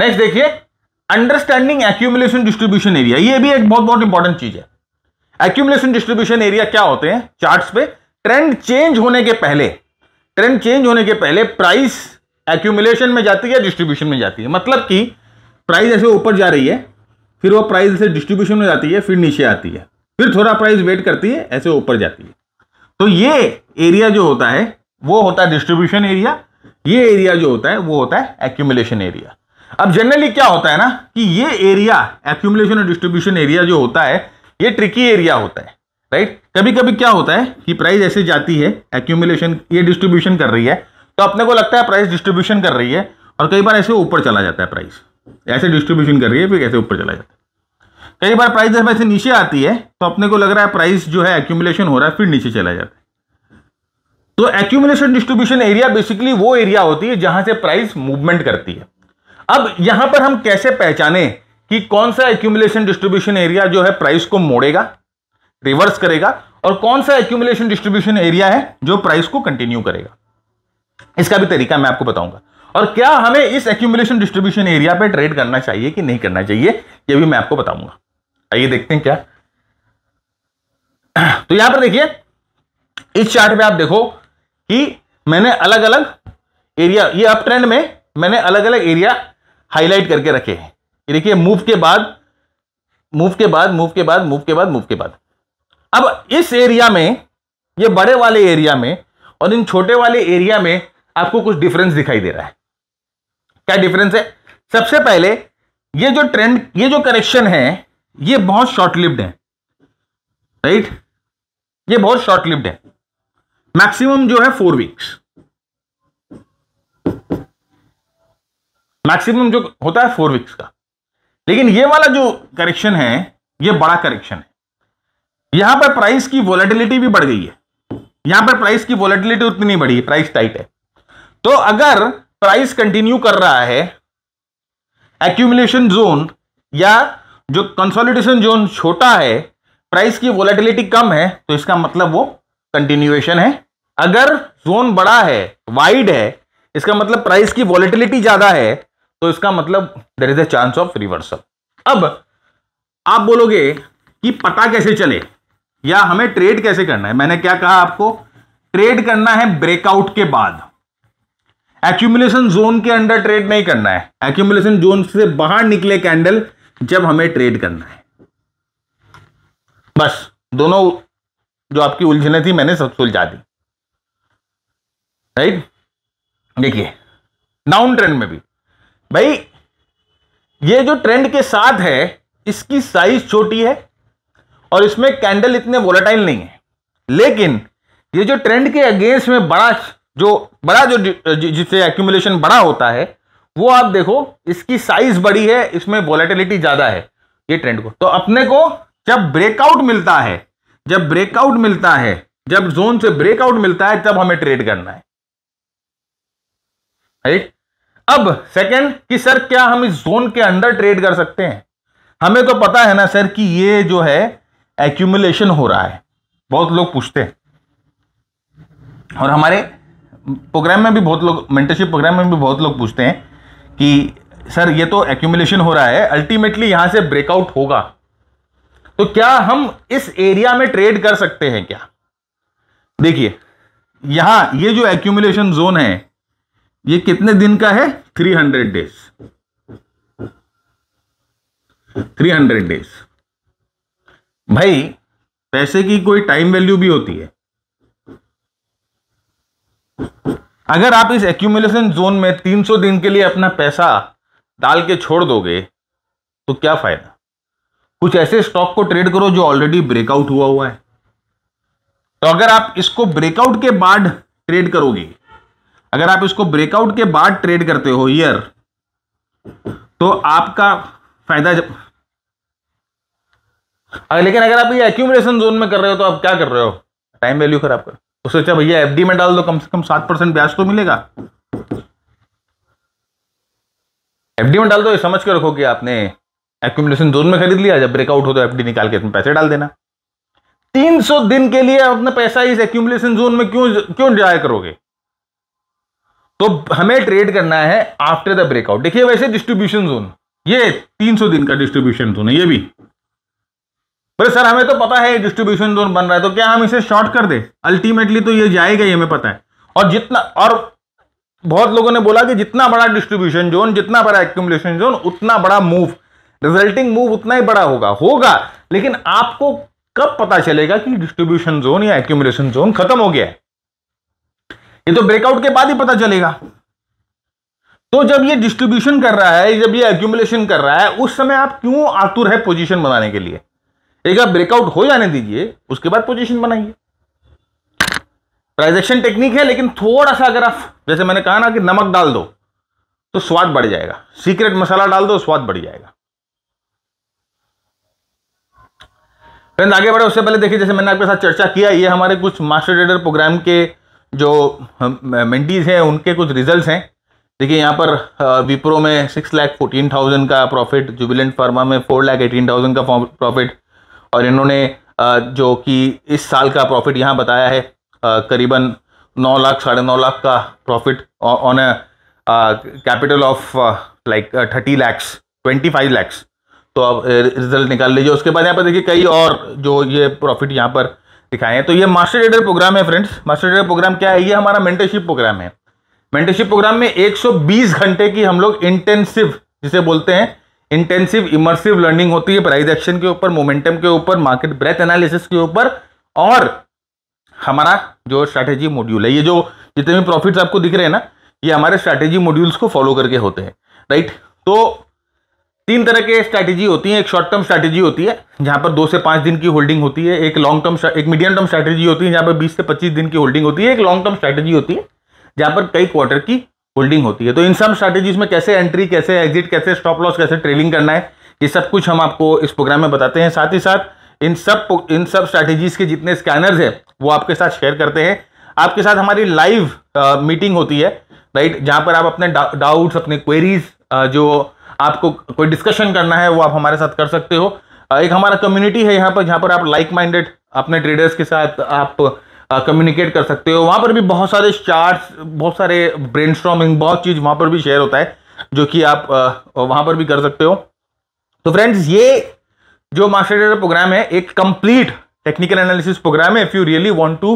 next देखिए अंडरस्टैंडिंग एक्यूमुलेशन डिस्ट्रीब्यूशन एरिया ये भी एक बहुत बहुत इंपॉर्टेंट चीज है एक्यूमुलेशन डिस्ट्रीब्यूशन एरिया क्या होते हैं चार्ट्स पे ट्रेंड चेंज होने के पहले ट्रेंड चेंज होने के पहले प्राइस एक्यूमुलेशन में जाती है या डिस्ट्रीब्यूशन में जाती है मतलब कि प्राइस ऐसे ऊपर जा रही है फिर वो प्राइस ऐसे डिस्ट्रीब्यूशन में जाती है फिर नीचे आती है फिर थोड़ा प्राइस वेट करती है ऐसे ऊपर जाती है तो ये एरिया जो होता है वो होता है डिस्ट्रीब्यूशन एरिया ये एरिया जो होता है वो होता है एक्यूमुलेशन एरिया अब जनरली क्या होता है ना कि ये एरिया एक्यूमुलेशन और डिस्ट्रीब्यूशन एरिया जो होता है ये ट्रिकी एरिया होता है राइट कभी कभी क्या होता है कि प्राइस ऐसे जाती है एक्यूमुलेशन ये डिस्ट्रीब्यूशन कर रही है तो अपने को लगता है प्राइस डिस्ट्रीब्यूशन कर रही है और कई बार ऐसे ऊपर चला जाता है प्राइस ऐसे डिस्ट्रीब्यूशन कर रही है फिर ऐसे ऊपर चला जाता है कई बार प्राइस जब ऐसे नीचे आती है तो अपने को लग रहा है प्राइस जो है एक्यूमुलेशन हो रहा है फिर नीचे चला जाता है तो एक्यूमुलेशन डिस्ट्रीब्यूशन एरिया बेसिकली वो एरिया होती है जहां से प्राइस मूवमेंट करती है अब यहां पर हम कैसे पहचाने कि कौन सा एक्यूमुलेशन डिस्ट्रीब्यूशन एरिया जो है प्राइस को मोड़ेगा रिवर्स करेगा और कौन सा एक्यूमुलेशन डिस्ट्रीब्यूशन एरिया है जो प्राइस को कंटिन्यू करेगा इसका भी तरीका मैं आपको बताऊंगा और क्या हमें इस एक्यूमुलेशन डिस्ट्रीब्यूशन एरिया पर ट्रेड करना चाहिए कि नहीं करना चाहिए यह भी मैं आपको बताऊंगा आइए देखते हैं क्या तो यहां पर देखिए इस चार्ट पे आप देखो कि मैंने अलग अलग एरिया ये अप ट्रेंड में मैंने अलग अलग एरिया हाईलाइट करके रखे हैं देखिए मूव के बाद मूव के बाद मूव के बाद मूव के बाद मूव के बाद अब इस एरिया में ये बड़े वाले एरिया में और इन छोटे वाले एरिया में आपको कुछ डिफरेंस दिखाई दे रहा है क्या डिफरेंस है सबसे पहले ये जो ट्रेंड ये जो करेक्शन है ये बहुत शॉर्ट लिव्ड है राइट ये बहुत शॉर्ट लिव्ड है मैक्सिमम जो है फोर वीक्स मैक्सिमम जो होता है फोर वीक्स का लेकिन ये वाला जो करेक्शन है ये बड़ा करेक्शन है यहां पर प्राइस की वॉलेटिलिटी भी बढ़ गई है यहां पर प्राइस की वॉलेटिलिटी उतनी नहीं बढ़ी प्राइस टाइट है तो अगर प्राइस कंटिन्यू कर रहा है एक्यूमुलेशन जोन या जो कंसोलिडेशन जोन छोटा है प्राइस की वोलेटिलिटी कम है तो इसका मतलब वो कंटिन्यूएशन है अगर जोन बड़ा है वाइड है इसका मतलब प्राइस की वॉलेटिलिटी ज्यादा है तो इसका मतलब there is a chance of reversal अब आप बोलोगे कि पता कैसे चले या हमें ट्रेड कैसे करना है मैंने क्या कहा आपको ट्रेड करना है ब्रेकआउट के बाद एक्यूमुलेशन जोन के अंडर ट्रेड नहीं करना है एक्यूमुलेशन जोन से बाहर निकले कैंडल जब हमें ट्रेड करना है बस दोनों जो आपकी उलझने थी मैंने सब सुलझा दी राइट देखिए डाउन ट्रेंड में भी भाई ये जो ट्रेंड के साथ है इसकी साइज छोटी है और इसमें कैंडल इतने वोलेटाइल नहीं है लेकिन ये जो ट्रेंड के अगेंस्ट में बड़ा जो बड़ा जो जिससे एक्यूमुलेशन बड़ा होता है वो आप देखो इसकी साइज बड़ी है इसमें वॉलेटिलिटी ज्यादा है ये ट्रेंड को तो अपने को जब ब्रेकआउट मिलता है जब ब्रेकआउट मिलता है जब जोन से ब्रेकआउट मिलता है तब हमें ट्रेड करना है राइट अब सेकंड कि सर क्या हम इस जोन के अंदर ट्रेड कर सकते हैं हमें तो पता है ना सर कि ये जो है एक्यूमुलेशन हो रहा है बहुत लोग पूछते हैं और हमारे प्रोग्राम में भी बहुत लोग मेंटरशिप प्रोग्राम में भी बहुत लोग पूछते हैं कि सर ये तो एक्यूमुलेशन हो रहा है अल्टीमेटली यहां से ब्रेकआउट होगा तो क्या हम इस एरिया में ट्रेड कर सकते हैं क्या देखिए यहां ये जो एक्यूमुलेशन जोन है ये कितने दिन का है 300 डेज 300 डेज भाई पैसे की कोई टाइम वैल्यू भी होती है अगर आप इस एक्यूमुलेशन जोन में 300 दिन के लिए अपना पैसा डाल के छोड़ दोगे तो क्या फायदा कुछ ऐसे स्टॉक को ट्रेड करो जो ऑलरेडी ब्रेकआउट हुआ हुआ है तो अगर आप इसको ब्रेकआउट के बाद ट्रेड करोगे अगर आप इसको ब्रेकआउट के बाद ट्रेड करते हो ईयर तो आपका फायदा जब लेकिन अगर आप ये एक्यूमुलेशन जोन में कर रहे हो तो आप क्या कर रहे हो टाइम वैल्यू खराब कर तो सोचा भैया एफडी में डाल दो कम से कम सात परसेंट ब्याज तो मिलेगा एफडी में डाल दो ये समझ के रखो कि आपने एक्यूमुलेशन जोन में खरीद लिया जब ब्रेकआउट हो तो एफडी निकाल के इसमें पैसे डाल देना 300 दिन के लिए अपना पैसा इस एक्यूमुलेशन जोन में क्यों क्यों जाया करोगे तो हमें ट्रेड करना है आफ्टर द ब्रेकआउट देखिए वैसे डिस्ट्रीब्यूशन जोन ये 300 दिन का डिस्ट्रीब्यूशन जोन है ये भी बोले सर हमें तो पता है डिस्ट्रीब्यूशन जोन बन रहा है तो क्या हम इसे शॉर्ट कर दे अल्टीमेटली तो ये जाएगा ही हमें पता है और जितना और बहुत लोगों ने बोला कि जितना बड़ा डिस्ट्रीब्यूशन जोन जितना बड़ा एक्यूमुलेशन जोन उतना बड़ा मूव रिजल्टिंग मूव उतना ही बड़ा होगा होगा लेकिन आपको कब पता चलेगा कि डिस्ट्रीब्यूशन जोन या एक्यूमुलेशन जोन खत्म हो गया है ये तो ब्रेकआउट के बाद ही पता चलेगा तो जब ये डिस्ट्रीब्यूशन कर रहा है जब ये एक्यूमुलेशन कर रहा है उस समय आप क्यों आतुर है पोजीशन बनाने के लिए एक बार ब्रेकआउट हो जाने दीजिए उसके बाद पोजीशन बनाइए प्राइजेक्शन टेक्निक है लेकिन थोड़ा सा अगर आप जैसे मैंने कहा ना कि नमक डाल दो तो स्वाद बढ़ जाएगा सीक्रेट मसाला डाल दो स्वाद बढ़ जाएगा फ्रेंड आगे बढ़े उससे पहले देखिए जैसे मैंने आपके साथ चर्चा किया ये हमारे कुछ मास्टर ट्रेडर प्रोग्राम के जो मेंटीज हैं उनके कुछ रिजल्ट्स हैं देखिए यहाँ पर विप्रो में सिक्स लाख फोर्टीन थाउजेंड का प्रॉफिट जुबिलेंट फार्मा में फोर लाख एटीन थाउजेंड का प्रॉफिट और इन्होंने जो कि इस साल का प्रॉफिट यहाँ बताया है करीबन नौ लाख साढ़े नौ लाख का profit on capital of like thirty lakhs twenty five lakhs तो आप रिजल्ट निकाल लीजिए उसके बाद यहाँ पर देखिए कई और जो ये प्रॉफिट यहाँ पर दिखाए हैं तो ये मास्टर ट्रेडर प्रोग्राम है फ्रेंड्स मास्टर ट्रेडर प्रोग्राम क्या है ये हमारा मेंटरशिप प्रोग्राम है मेंटरशिप प्रोग्राम में 120 घंटे की हम लोग इंटेंसिव जिसे बोलते हैं इंटेंसिव इमर्सिव लर्निंग होती है प्राइज एक्शन के ऊपर मोमेंटम के ऊपर मार्केट ब्रेथ एनालिसिस के ऊपर और हमारा जो स्ट्रैटेजी मॉड्यूल है ये जो जितने भी प्रॉफिट्स आपको दिख रहे हैं ना ये हमारे स्ट्रैटेजी मॉड्यूल्स को फॉलो करके होते हैं राइट तो तीन तरह के स्ट्रैटेजी होती है एक शॉर्ट टर्म स्ट्रैटेजी होती है जहां पर दो से पांच दिन की होल्डिंग होती है एक लॉन्ग टर्म एक मीडियम टर्म स्ट्रैटेजी होती है जहां पर बीस से पच्चीस दिन की होल्डिंग होती है एक लॉन्ग टर्म स्ट्रैटेजी होती है जहां पर कई क्वार्टर की होल्डिंग होती है तो इन सब स्ट्रैटेजीज में कैसे एंट्री कैसे एग्जिट कैसे स्टॉप लॉस कैसे ट्रेडिंग करना है ये सब कुछ हम आपको इस प्रोग्राम में बताते हैं साथ ही साथ इन सब इन सब स्ट्रैटेजीज के जितने स्कैनर्स हैं वो आपके साथ शेयर करते हैं आपके साथ हमारी लाइव मीटिंग होती है राइट जहाँ पर आप अपने डाउट्स अपने क्वेरीज जो आपको कोई डिस्कशन करना है वो आप हमारे साथ कर सकते हो एक हमारा कम्युनिटी है यहाँ पर जहाँ पर आप लाइक माइंडेड अपने ट्रेडर्स के साथ आप कम्युनिकेट कर सकते हो वहाँ पर भी बहुत सारे चार्ट बहुत सारे ब्रेन बहुत चीज़ वहाँ पर भी शेयर होता है जो कि आप वहाँ पर भी कर सकते हो तो फ्रेंड्स ये जो मास्टर डेटा प्रोग्राम है एक कंप्लीट टेक्निकल एनालिसिस प्रोग्राम है if you really want to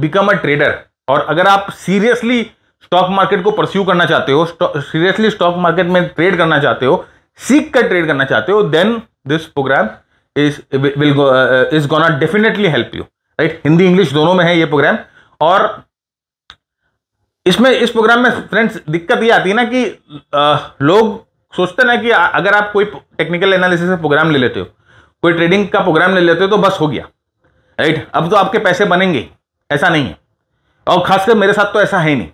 become a trader और अगर आप सीरियसली स्टॉक मार्केट को परस्यू करना चाहते हो सीरियसली स्टॉक मार्केट में ट्रेड करना चाहते हो सीख कर ट्रेड करना चाहते हो then this program is will is gonna definitely help you right Hindi English दोनों में है ये प्रोग्राम और इसमें इस प्रोग्राम में फ्रेंड्स दिक्कत ये आती है ना कि आ, लोग सोचते ना कि अगर आप कोई टेक्निकल एनालिसिस का प्रोग्राम ले लेते हो कोई ट्रेडिंग का प्रोग्राम ले लेते हो तो बस हो गया राइट अब तो आपके पैसे बनेंगे ऐसा नहीं है और खासकर मेरे साथ तो ऐसा है नहीं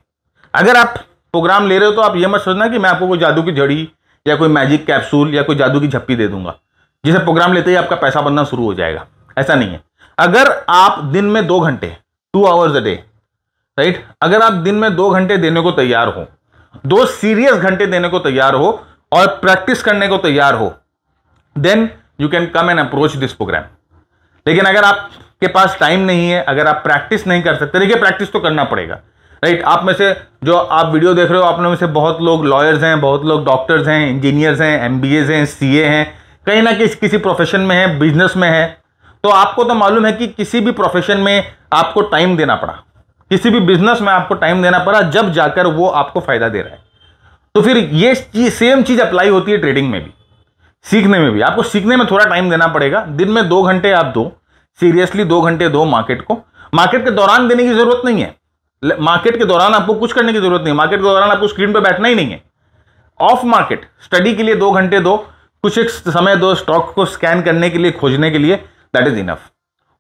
अगर आप प्रोग्राम ले रहे हो तो आप ये मत सोचना कि मैं आपको कोई जादू की झड़ी या कोई मैजिक कैप्सूल या कोई जादू की झप्पी दे दूंगा जिसे प्रोग्राम लेते ही आपका पैसा बनना शुरू हो जाएगा ऐसा नहीं है अगर आप दिन में दो घंटे two hours a day right अगर आप दिन में दो घंटे देने को तैयार हो दो सीरियस घंटे देने को तैयार हो और प्रैक्टिस करने को तैयार हो then you can come and approach this program लेकिन अगर आपके पास टाइम नहीं है अगर आप प्रैक्टिस नहीं कर सकते देखिए प्रैक्टिस तो करना पड़ेगा राइट आप में से जो आप वीडियो देख रहे हो आप में से बहुत लोग लॉयर्स हैं बहुत लोग डॉक्टर्स हैं इंजीनियर्स हैं एम हैं सी हैं कहीं ना कहीं किसी प्रोफेशन में है बिजनेस में है तो आपको तो मालूम है कि किसी भी प्रोफेशन में आपको टाइम देना पड़ा किसी भी बिजनेस में आपको टाइम देना पड़ा जब जाकर वो आपको फायदा दे रहा है तो फिर ये चीज सेम चीज अप्लाई होती है ट्रेडिंग में भी सीखने में भी आपको सीखने में थोड़ा टाइम देना पड़ेगा दिन में दो घंटे आप दो सीरियसली दो घंटे दो मार्केट को मार्केट के दौरान देने की जरूरत नहीं है मार्केट के दौरान आपको कुछ करने की जरूरत नहीं है मार्केट के दौरान आपको स्क्रीन पर बैठना ही नहीं है ऑफ मार्केट स्टडी के लिए दो घंटे दो कुछ एक समय दो स्टॉक को स्कैन करने के लिए खोजने के लिए दैट इज इनफ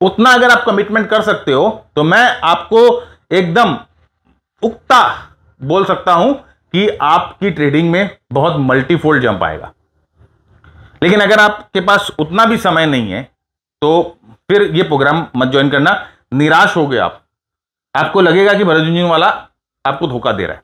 उतना अगर आप कमिटमेंट कर सकते हो तो मैं आपको एकदम उक्ता बोल सकता हूं कि आपकी ट्रेडिंग में बहुत मल्टीफोल्ड जंप आएगा लेकिन अगर आपके पास उतना भी समय नहीं है तो फिर ये प्रोग्राम मत ज्वाइन करना निराश हो गए आप आपको लगेगा कि भरत झुंझुन वाला आपको धोखा दे रहा है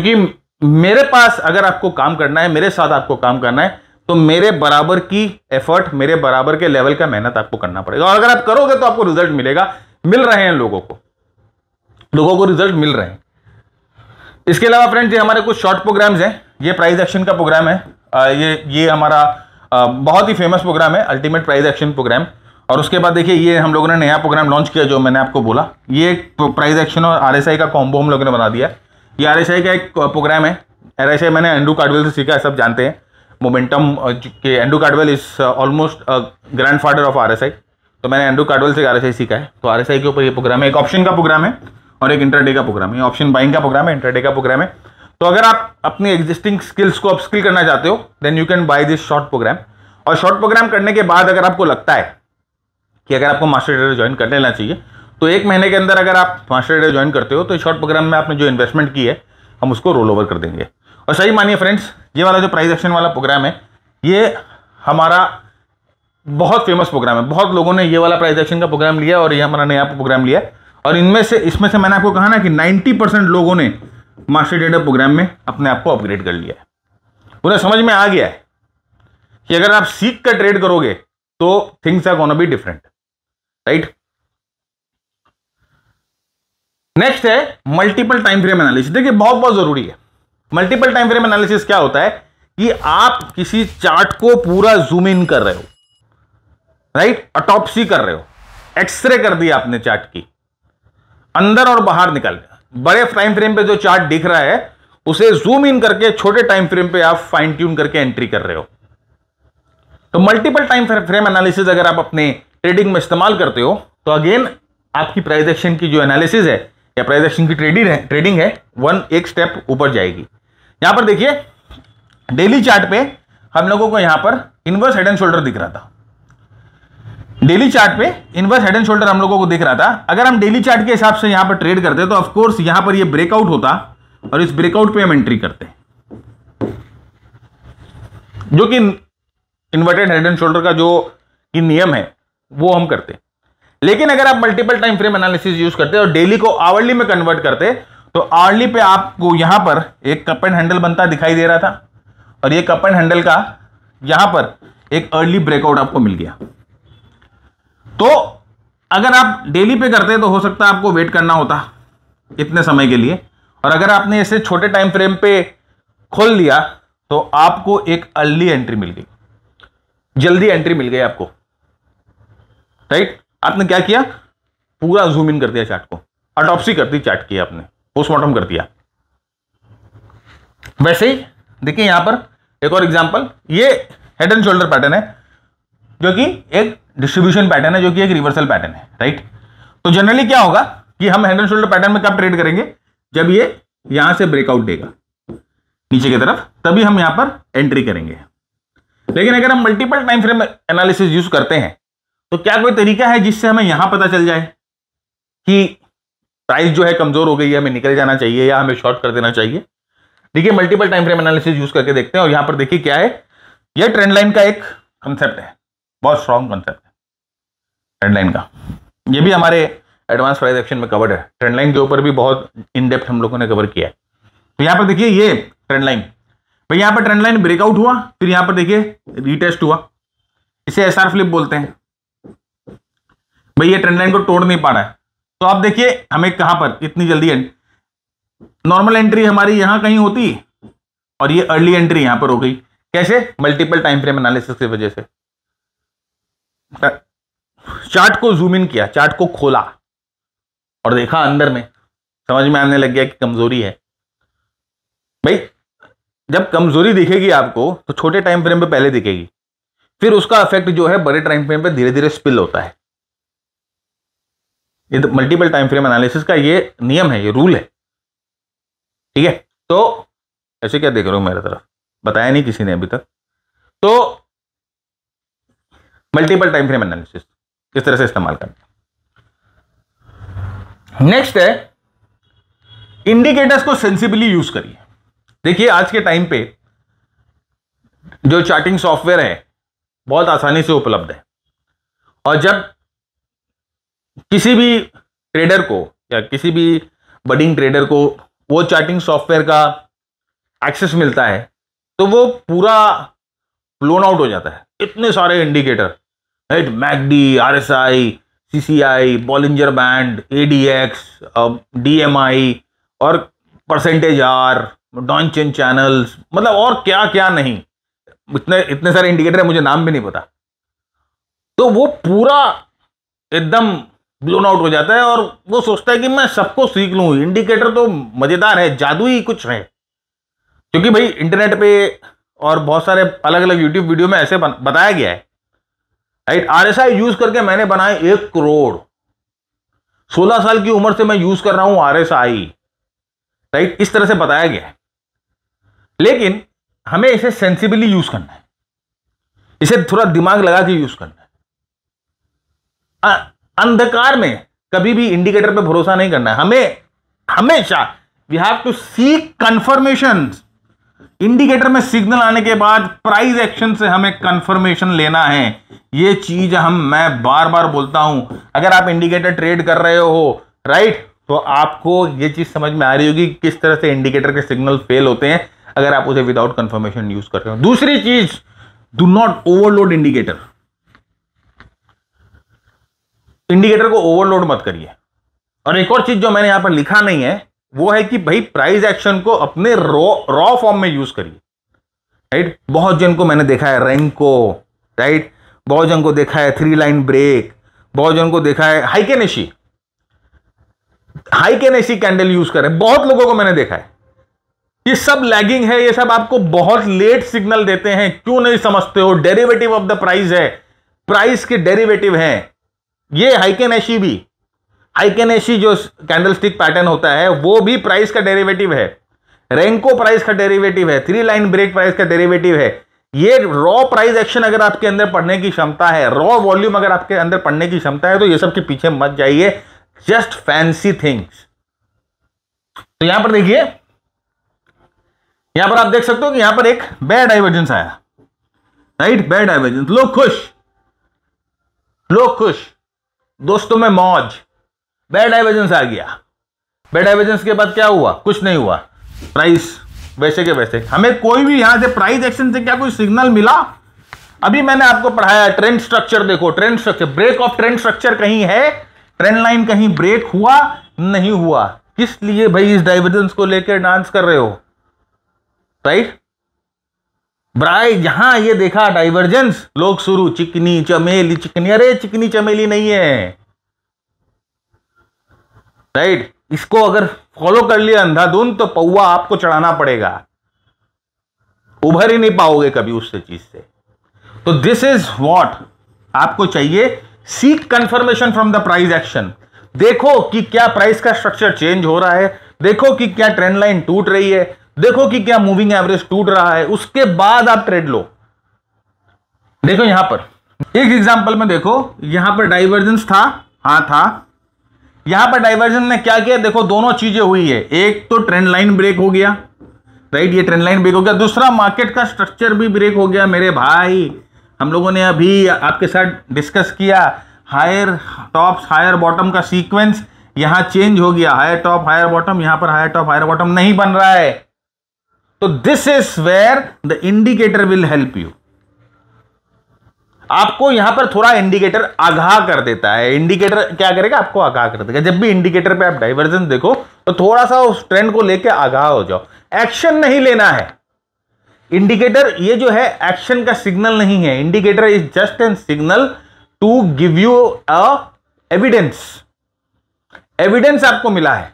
क्योंकि मेरे पास अगर आपको काम करना है मेरे साथ आपको काम करना है तो मेरे बराबर की एफर्ट मेरे बराबर के लेवल का मेहनत आपको करना पड़ेगा और अगर आप करोगे तो आपको रिजल्ट मिलेगा मिल रहे हैं लोगों को लोगों को रिजल्ट मिल रहे हैं इसके अलावा फ्रेंड ये हमारे कुछ शॉर्ट प्रोग्राम्स हैं ये प्राइज एक्शन का प्रोग्राम है आ, ये ये हमारा आ, बहुत ही फेमस प्रोग्राम है अल्टीमेट प्राइज एक्शन प्रोग्राम और उसके बाद देखिए ये हम लोगों ने नया प्रोग्राम लॉन्च किया जो मैंने आपको बोला ये एक प्राइज एक्शन और आरएसआई का कॉम्बो हम लोगों ने बना दिया ये आरएसआई का एक प्रोग्राम है आरएसआई मैंने एंडू कार्डवेल से सीखा है सब जानते हैं मोमेंटम uh, के Andrew Cardwell is almost grand father of R तो मैंने एंडू कार्डवेल से आर सीखा है तो आर के ऊपर ये प्रोग्राम है एक ऑप्शन का प्रोग्राम है और एक इंटरडे का प्रोग्राम है ऑप्शन बाइंग का प्रोग्राम है इंटरडे का प्रोग्राम है तो अगर आप अपनी एग्जिस्टिंग स्किल्स को अपस्किल करना चाहते हो then you can buy this short program और शॉर्ट प्रोग्राम करने के बाद अगर आपको लगता है कि अगर आपको मास्टर ट्रेडर ज्वाइन कर लेना चाहिए तो एक महीने के अंदर अगर आप मास्टर ट्रेडर ज्वाइन करते हो तो शॉर्ट प्रोग्राम में आपने जो इन्वेस्टमेंट की है हम उसको रोल ओवर कर देंगे और सही मानिए फ्रेंड्स ये वाला जो प्राइज एक्शन वाला प्रोग्राम है ये हमारा बहुत फेमस प्रोग्राम है बहुत लोगों ने ये वाला प्राइज एक्शन का प्रोग्राम लिया और ये हमारा नया प्रोग्राम लिया और इनमें से इसमें से मैंने आपको कहा ना कि 90 परसेंट लोगों ने मास्टर डेटा प्रोग्राम में अपने आप को अपग्रेड कर लिया है उन्हें समझ में आ गया है कि अगर आप सीख कर ट्रेड करोगे तो things are gonna be different right next है मल्टीपल टाइम फ्रेम एनालिसिस देखिए बहुत बहुत जरूरी है मल्टीपल टाइम फ्रेम एनालिसिस क्या होता है कि आप किसी चार्ट को पूरा जूम इन कर रहे हो राइट अटॉप्सी कर रहे हो एक्सरे कर दिया आपने चार्ट की अंदर और बाहर निकाल दिया बड़े टाइम फ्रेम पे जो चार्ट दिख रहा है उसे जूम इन करके छोटे टाइम फ्रेम पे आप फाइन ट्यून करके एंट्री कर रहे हो तो मल्टीपल टाइम फ्रेम एनालिसिस अगर आप अपने ट्रेडिंग में इस्तेमाल करते हो तो अगेन आपकी प्राइजेक्शन की जो एनालिसिस है या प्राइजेक्शन की ट्रेडिंग है ट्रेडिंग है वन एक स्टेप ऊपर जाएगी यहां पर देखिए डेली चार्ट पे हम लोगों को यहां पर इनवर्स हेड एंड शोल्डर दिख रहा था डेली चार्ट पे इनवर्स हेड एंड शोल्डर हम लोगों को दिख रहा था अगर हम डेली चार्ट के हिसाब से यहां पर ट्रेड करते तो ऑफकोर्स यहां पर यह ब्रेकआउट होता और इस ब्रेकआउट पर हम एंट्री करते जो कि इन्वर्टेड हेड एंड शोल्डर का जो नियम है वो हम करते लेकिन अगर आप multiple time frame analysis use करते और डेली को आवर्ली में कन्वर्ट करते तो आर्ली पे आपको यहां पर एक कप एंड हैंडल बनता दिखाई दे रहा था और ये कप एंड हैंडल का यहां पर एक अर्ली ब्रेकआउट आपको मिल गया तो अगर आप डेली पे करते तो हो सकता है आपको वेट करना होता इतने समय के लिए और अगर आपने इसे छोटे टाइम फ्रेम पे खोल लिया तो आपको एक अर्ली एंट्री मिल गई जल्दी एंट्री मिल गई आपको राइट आपने क्या किया पूरा जूम इन कर दिया चार्ट को अटॉप्सी कर दी चार्ट की आपने पोस्टमार्टम कर दिया वैसे ही देखिए यहां पर एक और एग्जाम्पल ये हेड एंड शोल्डर पैटर्न है जो कि एक डिस्ट्रीब्यूशन पैटर्न है जो कि एक रिवर्सल पैटर्न है राइट तो जनरली क्या होगा कि हम हेड एंड शोल्डर पैटर्न में कब ट्रेड करेंगे जब ये यहां से ब्रेकआउट देगा नीचे की तरफ तभी हम यहां पर एंट्री करेंगे लेकिन अगर हम multiple time frame analysis use करते हैं तो क्या कोई तरीका है जिससे हमें यहां पता चल जाए कि प्राइस जो है कमजोर हो गई है हमें निकल जाना चाहिए या हमें शॉर्ट कर देना चाहिए देखिए multiple time frame analysis use करके देखते हैं और यहाँ पर देखिए क्या है यह ट्रेंड लाइन का एक कंसेप्ट है बहुत स्ट्रॉन्ग कंसेप्ट है ट्रेंड लाइन का यह भी हमारे एडवांस प्राइस एक्शन में कवर्ड है ट्रेंड लाइन के ऊपर भी बहुत इन डेप्थ हम लोगों ने कवर किया है तो यहाँ पर देखिए ये ट्रेंड लाइन भाई यहाँ पर ट्रेंड लाइन ब्रेकआउट हुआ फिर यहां पर देखिए रीटेस्ट हुआ इसे एसआर फ्लिप बोलते हैं भाई ये ट्रेंड लाइन को तोड़ नहीं पा रहा है तो आप देखिए हमें कहां पर इतनी जल्दी नॉर्मल एंट्री हमारी यहां कहीं होती और ये अर्ली एंट्री यहां पर हो गई कैसे मल्टीपल टाइम फ्रेम एनालिसिस की वजह से चार्ट को जूम इन किया चार्ट को खोला और देखा अंदर में समझ में आने लग गया कि कमजोरी है भाई जब कमजोरी दिखेगी आपको तो छोटे टाइम फ्रेम पे पहले दिखेगी फिर उसका इफेक्ट जो है बड़े टाइम फ्रेम पे धीरे धीरे स्पिल होता है ये तो मल्टीपल टाइम फ्रेम एनालिसिस का ये नियम है ये रूल है ठीक है तो ऐसे क्या देख रहे हो मेरे तरफ बताया नहीं किसी ने अभी तक तो मल्टीपल टाइम फ्रेम एनालिसिस किस तरह से इस्तेमाल करते हैं नेक्स्ट है इंडिकेटर्स को सेंसिबली यूज करिए देखिए आज के टाइम पे जो चार्टिंग सॉफ्टवेयर है बहुत आसानी से उपलब्ध है और जब किसी भी ट्रेडर को या किसी भी बडिंग ट्रेडर को वो चार्टिंग सॉफ्टवेयर का एक्सेस मिलता है तो वो पूरा लोन आउट हो जाता है इतने सारे indicator right MACD R S I C C I Bollinger band A D X D M I और परसेंटेज आर डॉन्चन चैनल्स मतलब और क्या क्या नहीं इतने इतने सारे इंडिकेटर है मुझे नाम भी नहीं पता तो वो पूरा एकदम ब्लोन आउट हो जाता है और वो सोचता है कि मैं सबको सीख लूँ इंडिकेटर तो मज़ेदार है जादू ही कुछ है क्योंकि भाई इंटरनेट पे और बहुत सारे अलग अलग यूट्यूब वीडियो में ऐसे बताया गया है right R S I use करके मैंने बनाए एक करोड़ सोलह साल की उम्र से मैं यूज़ कर रहा हूँ आर एस आई राइट इस तरह से बताया गया है लेकिन हमें इसे सेंसिबली यूज़ करना है इसे थोड़ा दिमाग लगा के यूज़ करना है अंधकार में कभी भी इंडिकेटर पर भरोसा नहीं करना है हमें हमेशा we have to seek confirmation indicator में सिग्नल आने के बाद प्राइस एक्शन से हमें कंफर्मेशन लेना है यह चीज हम मैं बार बार बोलता हूं अगर आप इंडिकेटर ट्रेड कर रहे हो राइट तो आपको यह चीज समझ में आ रही होगी किस तरह से इंडिकेटर के सिग्नल फेल होते हैं अगर आप उसे विदाउट कंफर्मेशन यूज कर रहे हो दूसरी चीज do not overload indicator indicator को ओवरलोड मत करिए और एक और चीज जो मैंने यहां पर लिखा नहीं है वो है कि भाई प्राइस एक्शन को अपने रॉ रॉ फॉर्म में यूज करिए राइट बहुत जन को मैंने देखा है रेंको राइट बहुत जन को देखा है थ्री लाइन ब्रेक बहुत जन को देखा है हाइकेनेशी हाइकेनेशी कैंडल यूज करें बहुत लोगों को मैंने देखा है ये सब लैगिंग है ये सब आपको बहुत लेट सिग्नल देते हैं क्यों नहीं समझते हो डेरिवेटिव ऑफ द प्राइस है प्राइस के डेरिवेटिव हैं ये हाइकेनेशी भी हाइकेनेशी जो कैंडलस्टिक पैटर्न होता है वो भी प्राइस का डेरिवेटिव है रेंको प्राइस का डेरिवेटिव है थ्री लाइन ब्रेक प्राइस का डेरिवेटिव है ये रॉ प्राइस एक्शन अगर आपके अंदर पढ़ने की क्षमता है रॉ वॉल्यूम अगर आपके अंदर पढ़ने की क्षमता है तो ये सब के पीछे मत जाइए जस्ट फैंसी थिंग्स तो यहां पर देखिए यहां पर आप देख सकते हो कि यहां पर एक बैड डाइवर्जेंस आया राइट बैड डाइवर्जेंस लोग खुश लोग खुश दोस्तों में मौज बेड डाइवर्जेंस आ गया बेड डाइवर्जेंस के बाद क्या हुआ कुछ नहीं हुआ प्राइस वैसे के वैसे हमें कोई भी यहां से प्राइस एक्शन से क्या कोई सिग्नल मिला अभी मैंने आपको पढ़ाया ट्रेंड स्ट्रक्चर देखो trend structure break of trend structure कहीं है ट्रेंड लाइन कहीं ब्रेक हुआ नहीं हुआ किस लिए भाई इस डाइवर्जेंस को लेकर डांस कर रहे हो राइट ब्राय जहां ये देखा डाइवर्जेंस लोग शुरू चिकनी चमेली चिकनी अरे चिकनी चमेली नहीं है राइट इसको अगर फॉलो कर लिया अंधाधुन तो पौवा आपको चढ़ाना पड़ेगा उभर ही नहीं पाओगे कभी उससे चीज से तो दिस इज वॉट आपको चाहिए seek confirmation from the price action देखो कि क्या प्राइस का स्ट्रक्चर चेंज हो रहा है देखो कि क्या ट्रेंड लाइन टूट रही है देखो कि क्या मूविंग एवरेज टूट रहा है उसके बाद आप ट्रेड लो देखो यहां पर एक एग्जांपल में देखो यहां पर डाइवर्जेंस था हाँ था यहां पर डाइवर्जेंस ने क्या किया देखो दोनों चीजें हुई है एक तो ट्रेंड लाइन ब्रेक हो गया राइट ये ट्रेंड लाइन ब्रेक हो गया दूसरा मार्केट का स्ट्रक्चर भी ब्रेक हो गया मेरे भाई हम लोगों ने अभी आपके साथ डिस्कस किया हायर टॉप्स हायर बॉटम का सीक्वेंस यहां चेंज हो गया हायर टॉप हायर बॉटम यहां पर हायर टॉप हायर बॉटम नहीं बन रहा है तो this is where the indicator will help you आपको यहां पर थोड़ा इंडिकेटर आगाह कर देता है इंडिकेटर क्या करेगा आपको आगाह कर देगा जब भी इंडिकेटर पे आप डाइवर्जन देखो तो थोड़ा सा उस ट्रेंड को लेके आगाह हो जाओ एक्शन नहीं लेना है इंडिकेटर ये जो है एक्शन का सिग्नल नहीं है indicator is just an signal to give you a evidence evidence आपको मिला है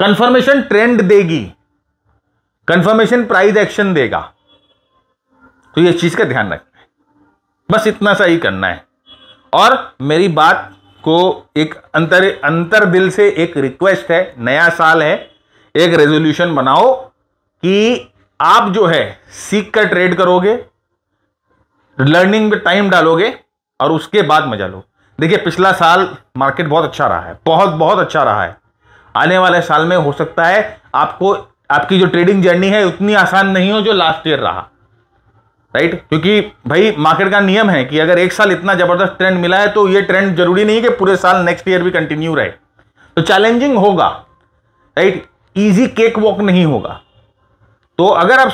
कंफर्मेशन ट्रेंड देगी कंफर्मेशन प्राइस एक्शन देगा तो ये चीज का ध्यान रखना है बस इतना सा ही करना है और मेरी बात को एक अंतर अंतर दिल से एक रिक्वेस्ट है नया साल है एक रेजोल्यूशन बनाओ कि आप जो है सीख कर ट्रेड करोगे लर्निंग में टाइम डालोगे और उसके बाद मजा लो देखिए पिछला साल मार्केट बहुत अच्छा रहा है बहुत बहुत अच्छा रहा है आने वाले साल में हो सकता है आपको आपकी जो ट्रेडिंग जर्नी है उतनी आसान नहीं हो जो लास्ट ईयर रहा राइट क्योंकि भाई मार्केट का नियम है कि अगर एक साल इतना ज़बरदस्त ट्रेंड मिला है तो ये ट्रेंड जरूरी नहीं कि पूरे साल नेक्स्ट ईयर भी कंटिन्यू रहे तो चैलेंजिंग होगा राइट इजी केक वॉक नहीं होगा तो अगर आप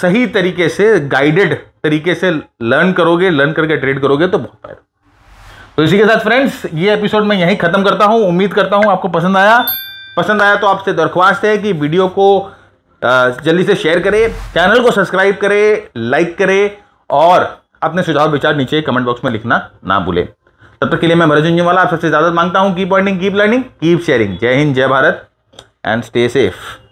सही तरीके से गाइडेड तरीके से लर्न करोगे लर्न करके ट्रेड करोगे तो बहुत फायदा तो इसी के साथ फ्रेंड्स ये एपिसोड मैं यहीं खत्म करता हूँ उम्मीद करता हूं आपको पसंद आया पसंद आया तो आपसे दरख्वास्त है कि वीडियो को जल्दी से शेयर करें चैनल को सब्सक्राइब करें लाइक करें और अपने सुझाव विचार नीचे कमेंट बॉक्स में लिखना ना भूलें तब तक के लिए मैं भरत वाला आप सबसे ज़्यादा मांगता हूँ keep earning keep learning keep sharing जय हिंद जय भारत एंड स्टे सेफ़